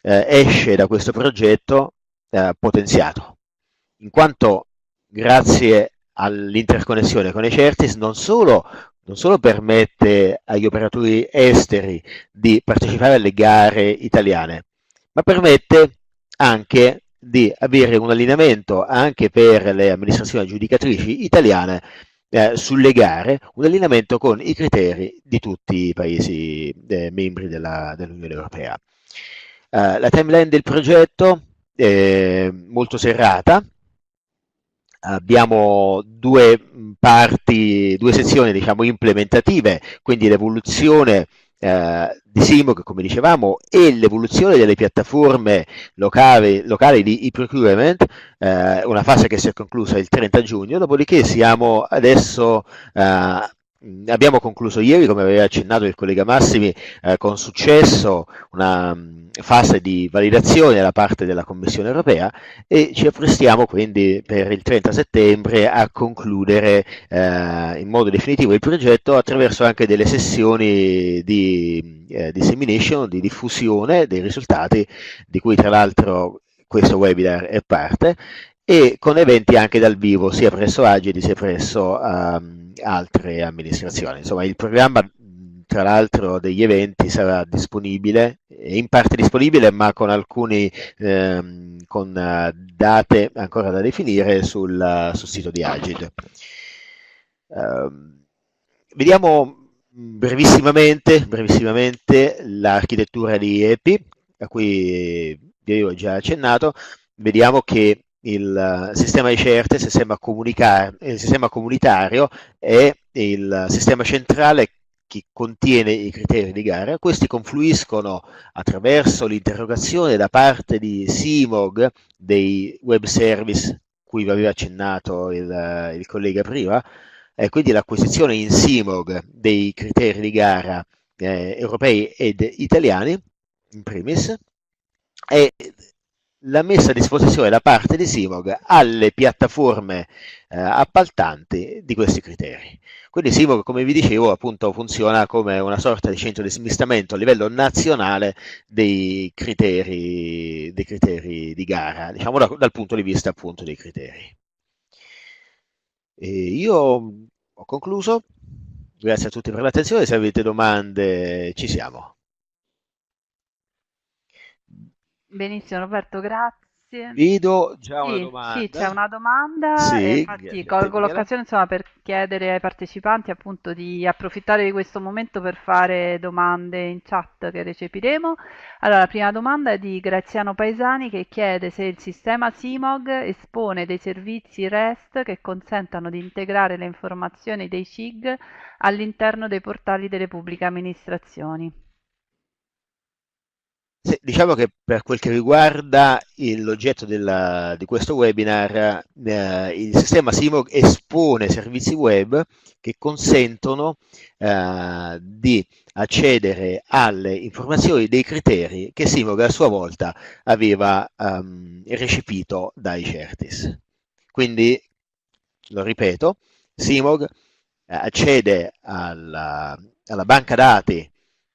eh, esce da questo progetto eh, potenziato, in quanto grazie all'interconnessione con Ecertis non solo non solo permette agli operatori esteri di partecipare alle gare italiane, ma permette anche di avere un allineamento anche per le amministrazioni aggiudicatrici italiane eh, sulle gare, un allineamento con i criteri di tutti i paesi eh, membri della, dell'Unione Europea. Eh, la timeline del progetto è molto serrata, abbiamo due mm, parti, due sezioni diciamo implementative, quindi l'evoluzione eh, di Simoc, come dicevamo, e l'evoluzione delle piattaforme locali, locali di e-procurement, eh, una fase che si è conclusa il 30 giugno, dopodiché siamo adesso eh, Mm, abbiamo concluso ieri, come aveva accennato il collega Massimi, eh, con successo una um, fase di validazione da parte della Commissione europea e ci apprestiamo quindi per il 30 settembre a concludere eh, in modo definitivo il progetto attraverso anche delle sessioni di eh, dissemination, di diffusione dei risultati, di cui tra l'altro questo webinar è parte e con eventi anche dal vivo sia presso Agili sia presso um, altre amministrazioni. Insomma, il programma tra l'altro degli eventi sarà disponibile, in parte disponibile, ma con alcune ehm, eh, con date ancora da definire sul, eh, sul sito di Agile. Ehm, uh, vediamo brevissimamente, brevissimamente l'architettura di EPI, a cui vi eh, avevo già accennato. Vediamo che il eh, sistema di certe, il sistema, il sistema comunitario e il sistema centrale che contiene i criteri di gara. Questi confluiscono attraverso l'interrogazione da parte di Simog dei web service cui vi aveva accennato il, eh, il collega prima, e quindi l'acquisizione in Simog dei criteri di gara eh, europei ed italiani, in primis, e la messa a disposizione da parte di Simog alle piattaforme eh, appaltanti di questi criteri. Quindi Simog, come vi dicevo, appunto funziona come una sorta di centro di smistamento a livello nazionale dei criteri, dei criteri di gara, diciamo da, dal punto di vista appunto dei criteri. E io ho concluso, grazie a tutti per l'attenzione, se avete domande ci siamo. Benissimo Roberto, grazie. Vedo già sì, una domanda. Sì, c'è una domanda sì, infatti colgo l'occasione insomma, per chiedere ai partecipanti appunto di approfittare di questo momento per fare domande in chat che recepiremo. Allora, la prima domanda è di Graziano Paesani che chiede se il sistema Simog espone dei servizi REST che consentano di integrare le informazioni dei CIG all'interno dei portali delle pubbliche amministrazioni. Se, diciamo che per quel che riguarda l'oggetto di questo webinar, eh, il sistema SIMOG espone servizi web che consentono eh, di accedere alle informazioni dei criteri che Simog a sua volta aveva ehm, recepito dai Certis. Quindi, lo ripeto, Simog eh, accede alla, alla banca dati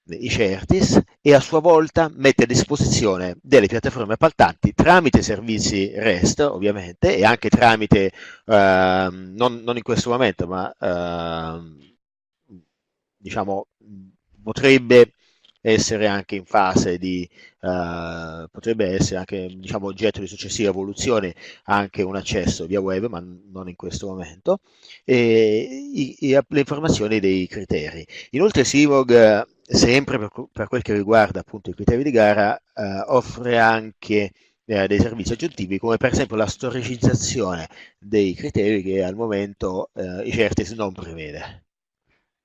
i Certis e a sua volta mette a disposizione delle piattaforme appaltanti tramite servizi REST ovviamente e anche tramite, eh, non, non, in questo momento, ma eh, diciamo potrebbe essere anche in fase di, eh, potrebbe essere anche diciamo, oggetto di successiva evoluzione anche un accesso via web, ma non in questo momento, e, i, i, le informazioni dei criteri. Inoltre Sivog, eh, sempre per, per, quel che riguarda appunto i criteri di gara, eh, offre anche eh, dei servizi aggiuntivi come per esempio la storicizzazione dei criteri che al momento eh, i certis non prevede.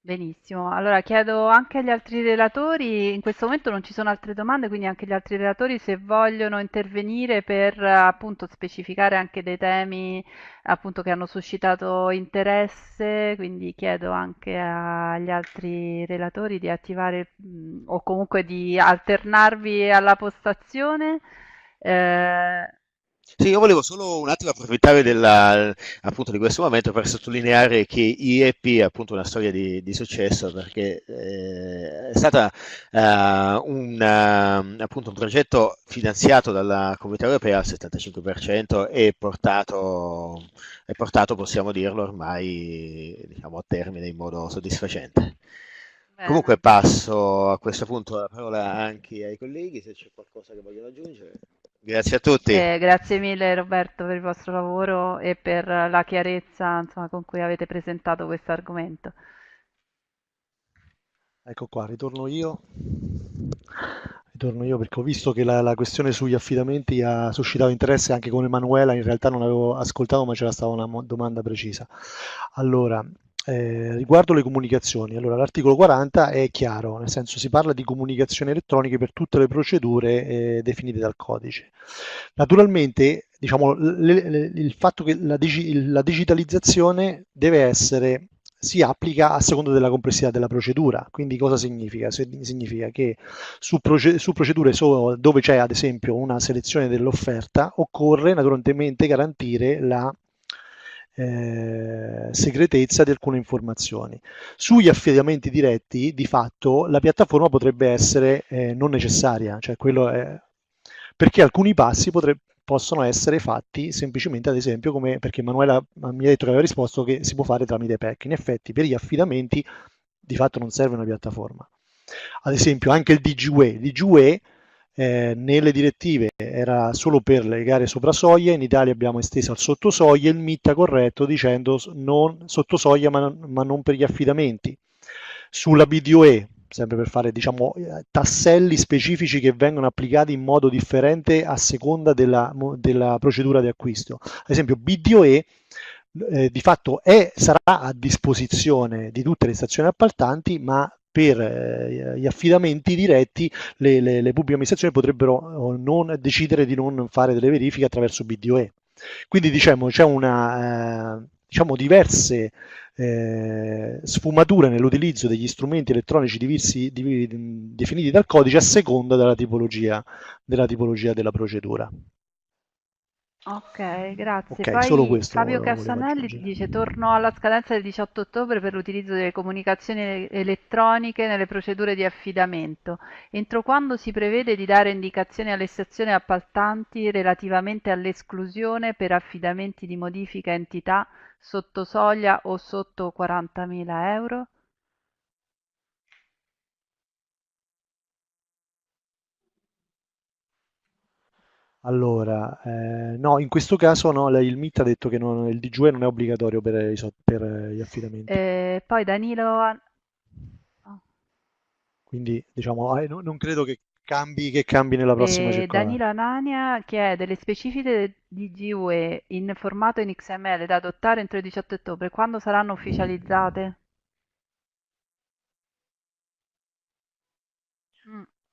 Benissimo, allora chiedo anche agli altri relatori, in questo momento non ci sono altre domande, quindi anche gli altri relatori se vogliono intervenire per appunto specificare anche dei temi appunto che hanno suscitato interesse, quindi chiedo anche agli altri relatori di attivare mm, o comunque di alternarvi alla postazione. Eh, sì, io volevo solo un attimo approfittare della, appunto di questo momento per sottolineare che IEP è appunto una storia di, di successo perché eh, è stato eh, un, eh, appunto un progetto finanziato dalla comunità europea al 75% e portato, è portato, possiamo dirlo, ormai diciamo, a termine in modo soddisfacente. Bene. Comunque passo a questo punto la parola anche ai colleghi se c'è qualcosa che vogliono aggiungere. Grazie a tutti. Eh, grazie mille Roberto per il vostro lavoro e per la chiarezza insomma, con cui avete presentato questo argomento. Ecco qua, ritorno io. Ritorno io perché ho visto che la, la questione sugli affidamenti ha suscitato interesse anche con Emanuela, in realtà non l'avevo ascoltato ma c'era stata una domanda precisa. Allora, eh, riguardo le comunicazioni, allora l'articolo 40 è chiaro, nel senso si parla di comunicazioni elettroniche per tutte le procedure eh, definite dal codice. Naturalmente, diciamo, le, le, il fatto che la, digi la digitalizzazione deve essere si applica a seconda della complessità della procedura. Quindi cosa significa? significa che su, proce su procedure so dove c'è ad esempio una selezione dell'offerta occorre naturalmente garantire la eh, segretezza di alcune informazioni. Sugli affidamenti diretti, di fatto, la piattaforma potrebbe essere eh, non necessaria, cioè quello è... perché alcuni passi potre... possono essere fatti semplicemente, ad esempio, come perché Manuela mi ha detto che aveva risposto che si può fare tramite PEC. In effetti, per gli affidamenti di fatto non serve una piattaforma. Ad esempio, anche il DGUE, il DGUE eh, nelle direttive era solo per le gare sopra soglia, in Italia abbiamo esteso al sotto sottosoglia il MIT ha corretto dicendo non, sottosoglia ma, ma non per gli affidamenti. Sulla BDOE, sempre per fare diciamo, eh, tasselli specifici che vengono applicati in modo differente a seconda della, della procedura di acquisto. Ad esempio BDOE eh, di fatto è, sarà a disposizione di tutte le stazioni appaltanti, ma per eh, gli affidamenti diretti le, le, le pubbliche amministrazioni potrebbero eh, non, decidere di non fare delle verifiche attraverso BDOE. Quindi diciamo c'è una eh, diciamo, diverse eh, sfumature nell'utilizzo degli strumenti elettronici diversi, di, definiti dal codice a seconda della tipologia della, tipologia della procedura. Ok, grazie. Okay, Poi Fabio Cassanelli dice torno alla scadenza del 18 ottobre per l'utilizzo delle comunicazioni elettroniche nelle procedure di affidamento. Entro quando si prevede di dare indicazioni alle stazioni appaltanti relativamente all'esclusione per affidamenti di modifica entità sotto soglia o sotto 40.000 euro? Allora, eh, no, in questo caso no, il MIT ha detto che non- il DGUE non è obbligatorio per, per gli affidamenti, Eh, poi Danilo... oh, quindi diciamo, ah, eh, non, non credo che cambi, che cambi nella prossima eh, circolare. Danilo Anania chiede le specifiche del GUE in formato in XML da adottare entro il 18 ottobre, quando saranno ufficializzate?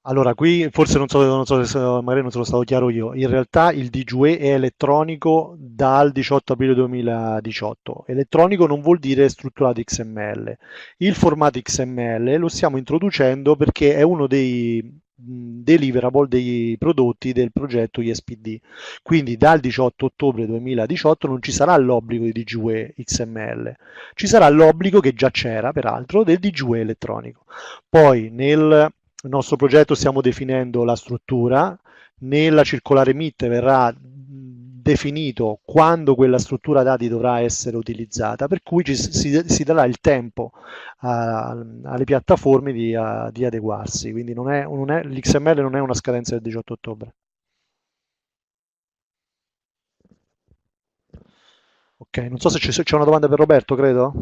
Allora, qui forse non so, non so se magari non sono stato chiaro io, in realtà il DGUE è elettronico dal 18 aprile 2018. Elettronico non vuol dire strutturato XML. Il formato XML lo stiamo introducendo perché è uno dei deliverable dei prodotti del progetto ISPD. Quindi dal 18 ottobre 2018 non ci sarà l'obbligo di DGUE XML, ci sarà l'obbligo che già c'era peraltro del DGUE elettronico. Poi nel nel nostro progetto stiamo definendo la struttura, nella circolare MIT verrà definito quando quella struttura dati dovrà essere utilizzata, per cui ci, si, si, darà il tempo a, alle piattaforme di, a, di adeguarsi, quindi l'XML non è una scadenza del 18 ottobre. Ok, non so se c'è una domanda per Roberto, credo.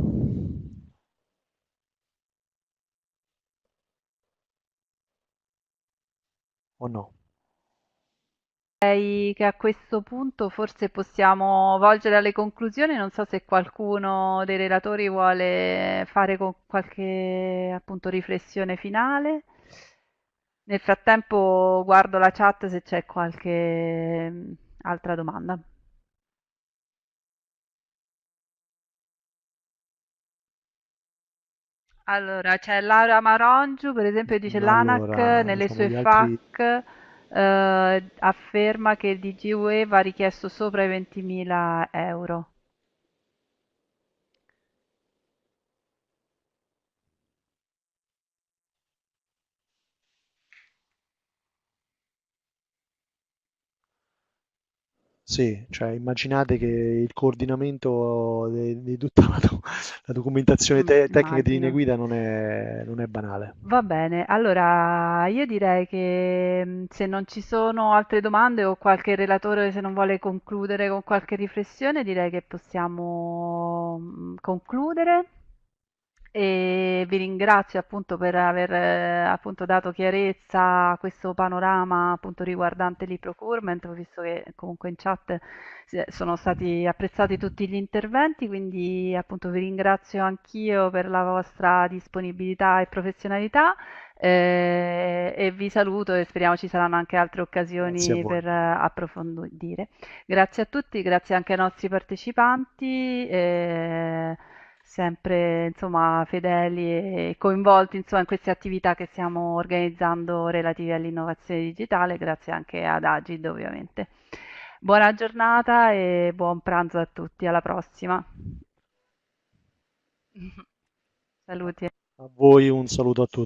o no? Direi che a questo punto forse possiamo volgere alle conclusioni. Non so se qualcuno dei relatori vuole fare con- qualche appunto riflessione finale. Nel frattempo guardo la chat se c'è qualche altra domanda. Allora, c'è Laura Marongiu, per esempio, dice l'ANAC Allora, nelle insomma, sue gli altri... FAQ eh, afferma che il DGUE va richiesto sopra i 20.000 euro. Sì, cioè immaginate che il coordinamento di, tutta la, la documentazione te- tecnica di linee guida non è, non è banale. Va bene, allora io direi che mm, se non ci sono altre domande o qualche relatore se non vuole concludere con qualche riflessione, direi che possiamo mm, concludere e vi ringrazio appunto per aver eh, appunto dato chiarezza a questo panorama appunto riguardante l'e-procurement, visto che comunque in chat eh, sono stati apprezzati tutti gli interventi, quindi appunto vi ringrazio anch'io per la vostra disponibilità e professionalità eh, e vi saluto e speriamo ci saranno anche altre occasioni per eh, approfondire. Grazie a tutti, grazie anche ai nostri partecipanti. Eh, sempre insomma, fedeli e coinvolti insomma, in queste attività che stiamo organizzando relative all'innovazione digitale, grazie anche ad Agid ovviamente. Buona giornata e buon pranzo a tutti, alla prossima. Saluti. A voi un saluto a tutti.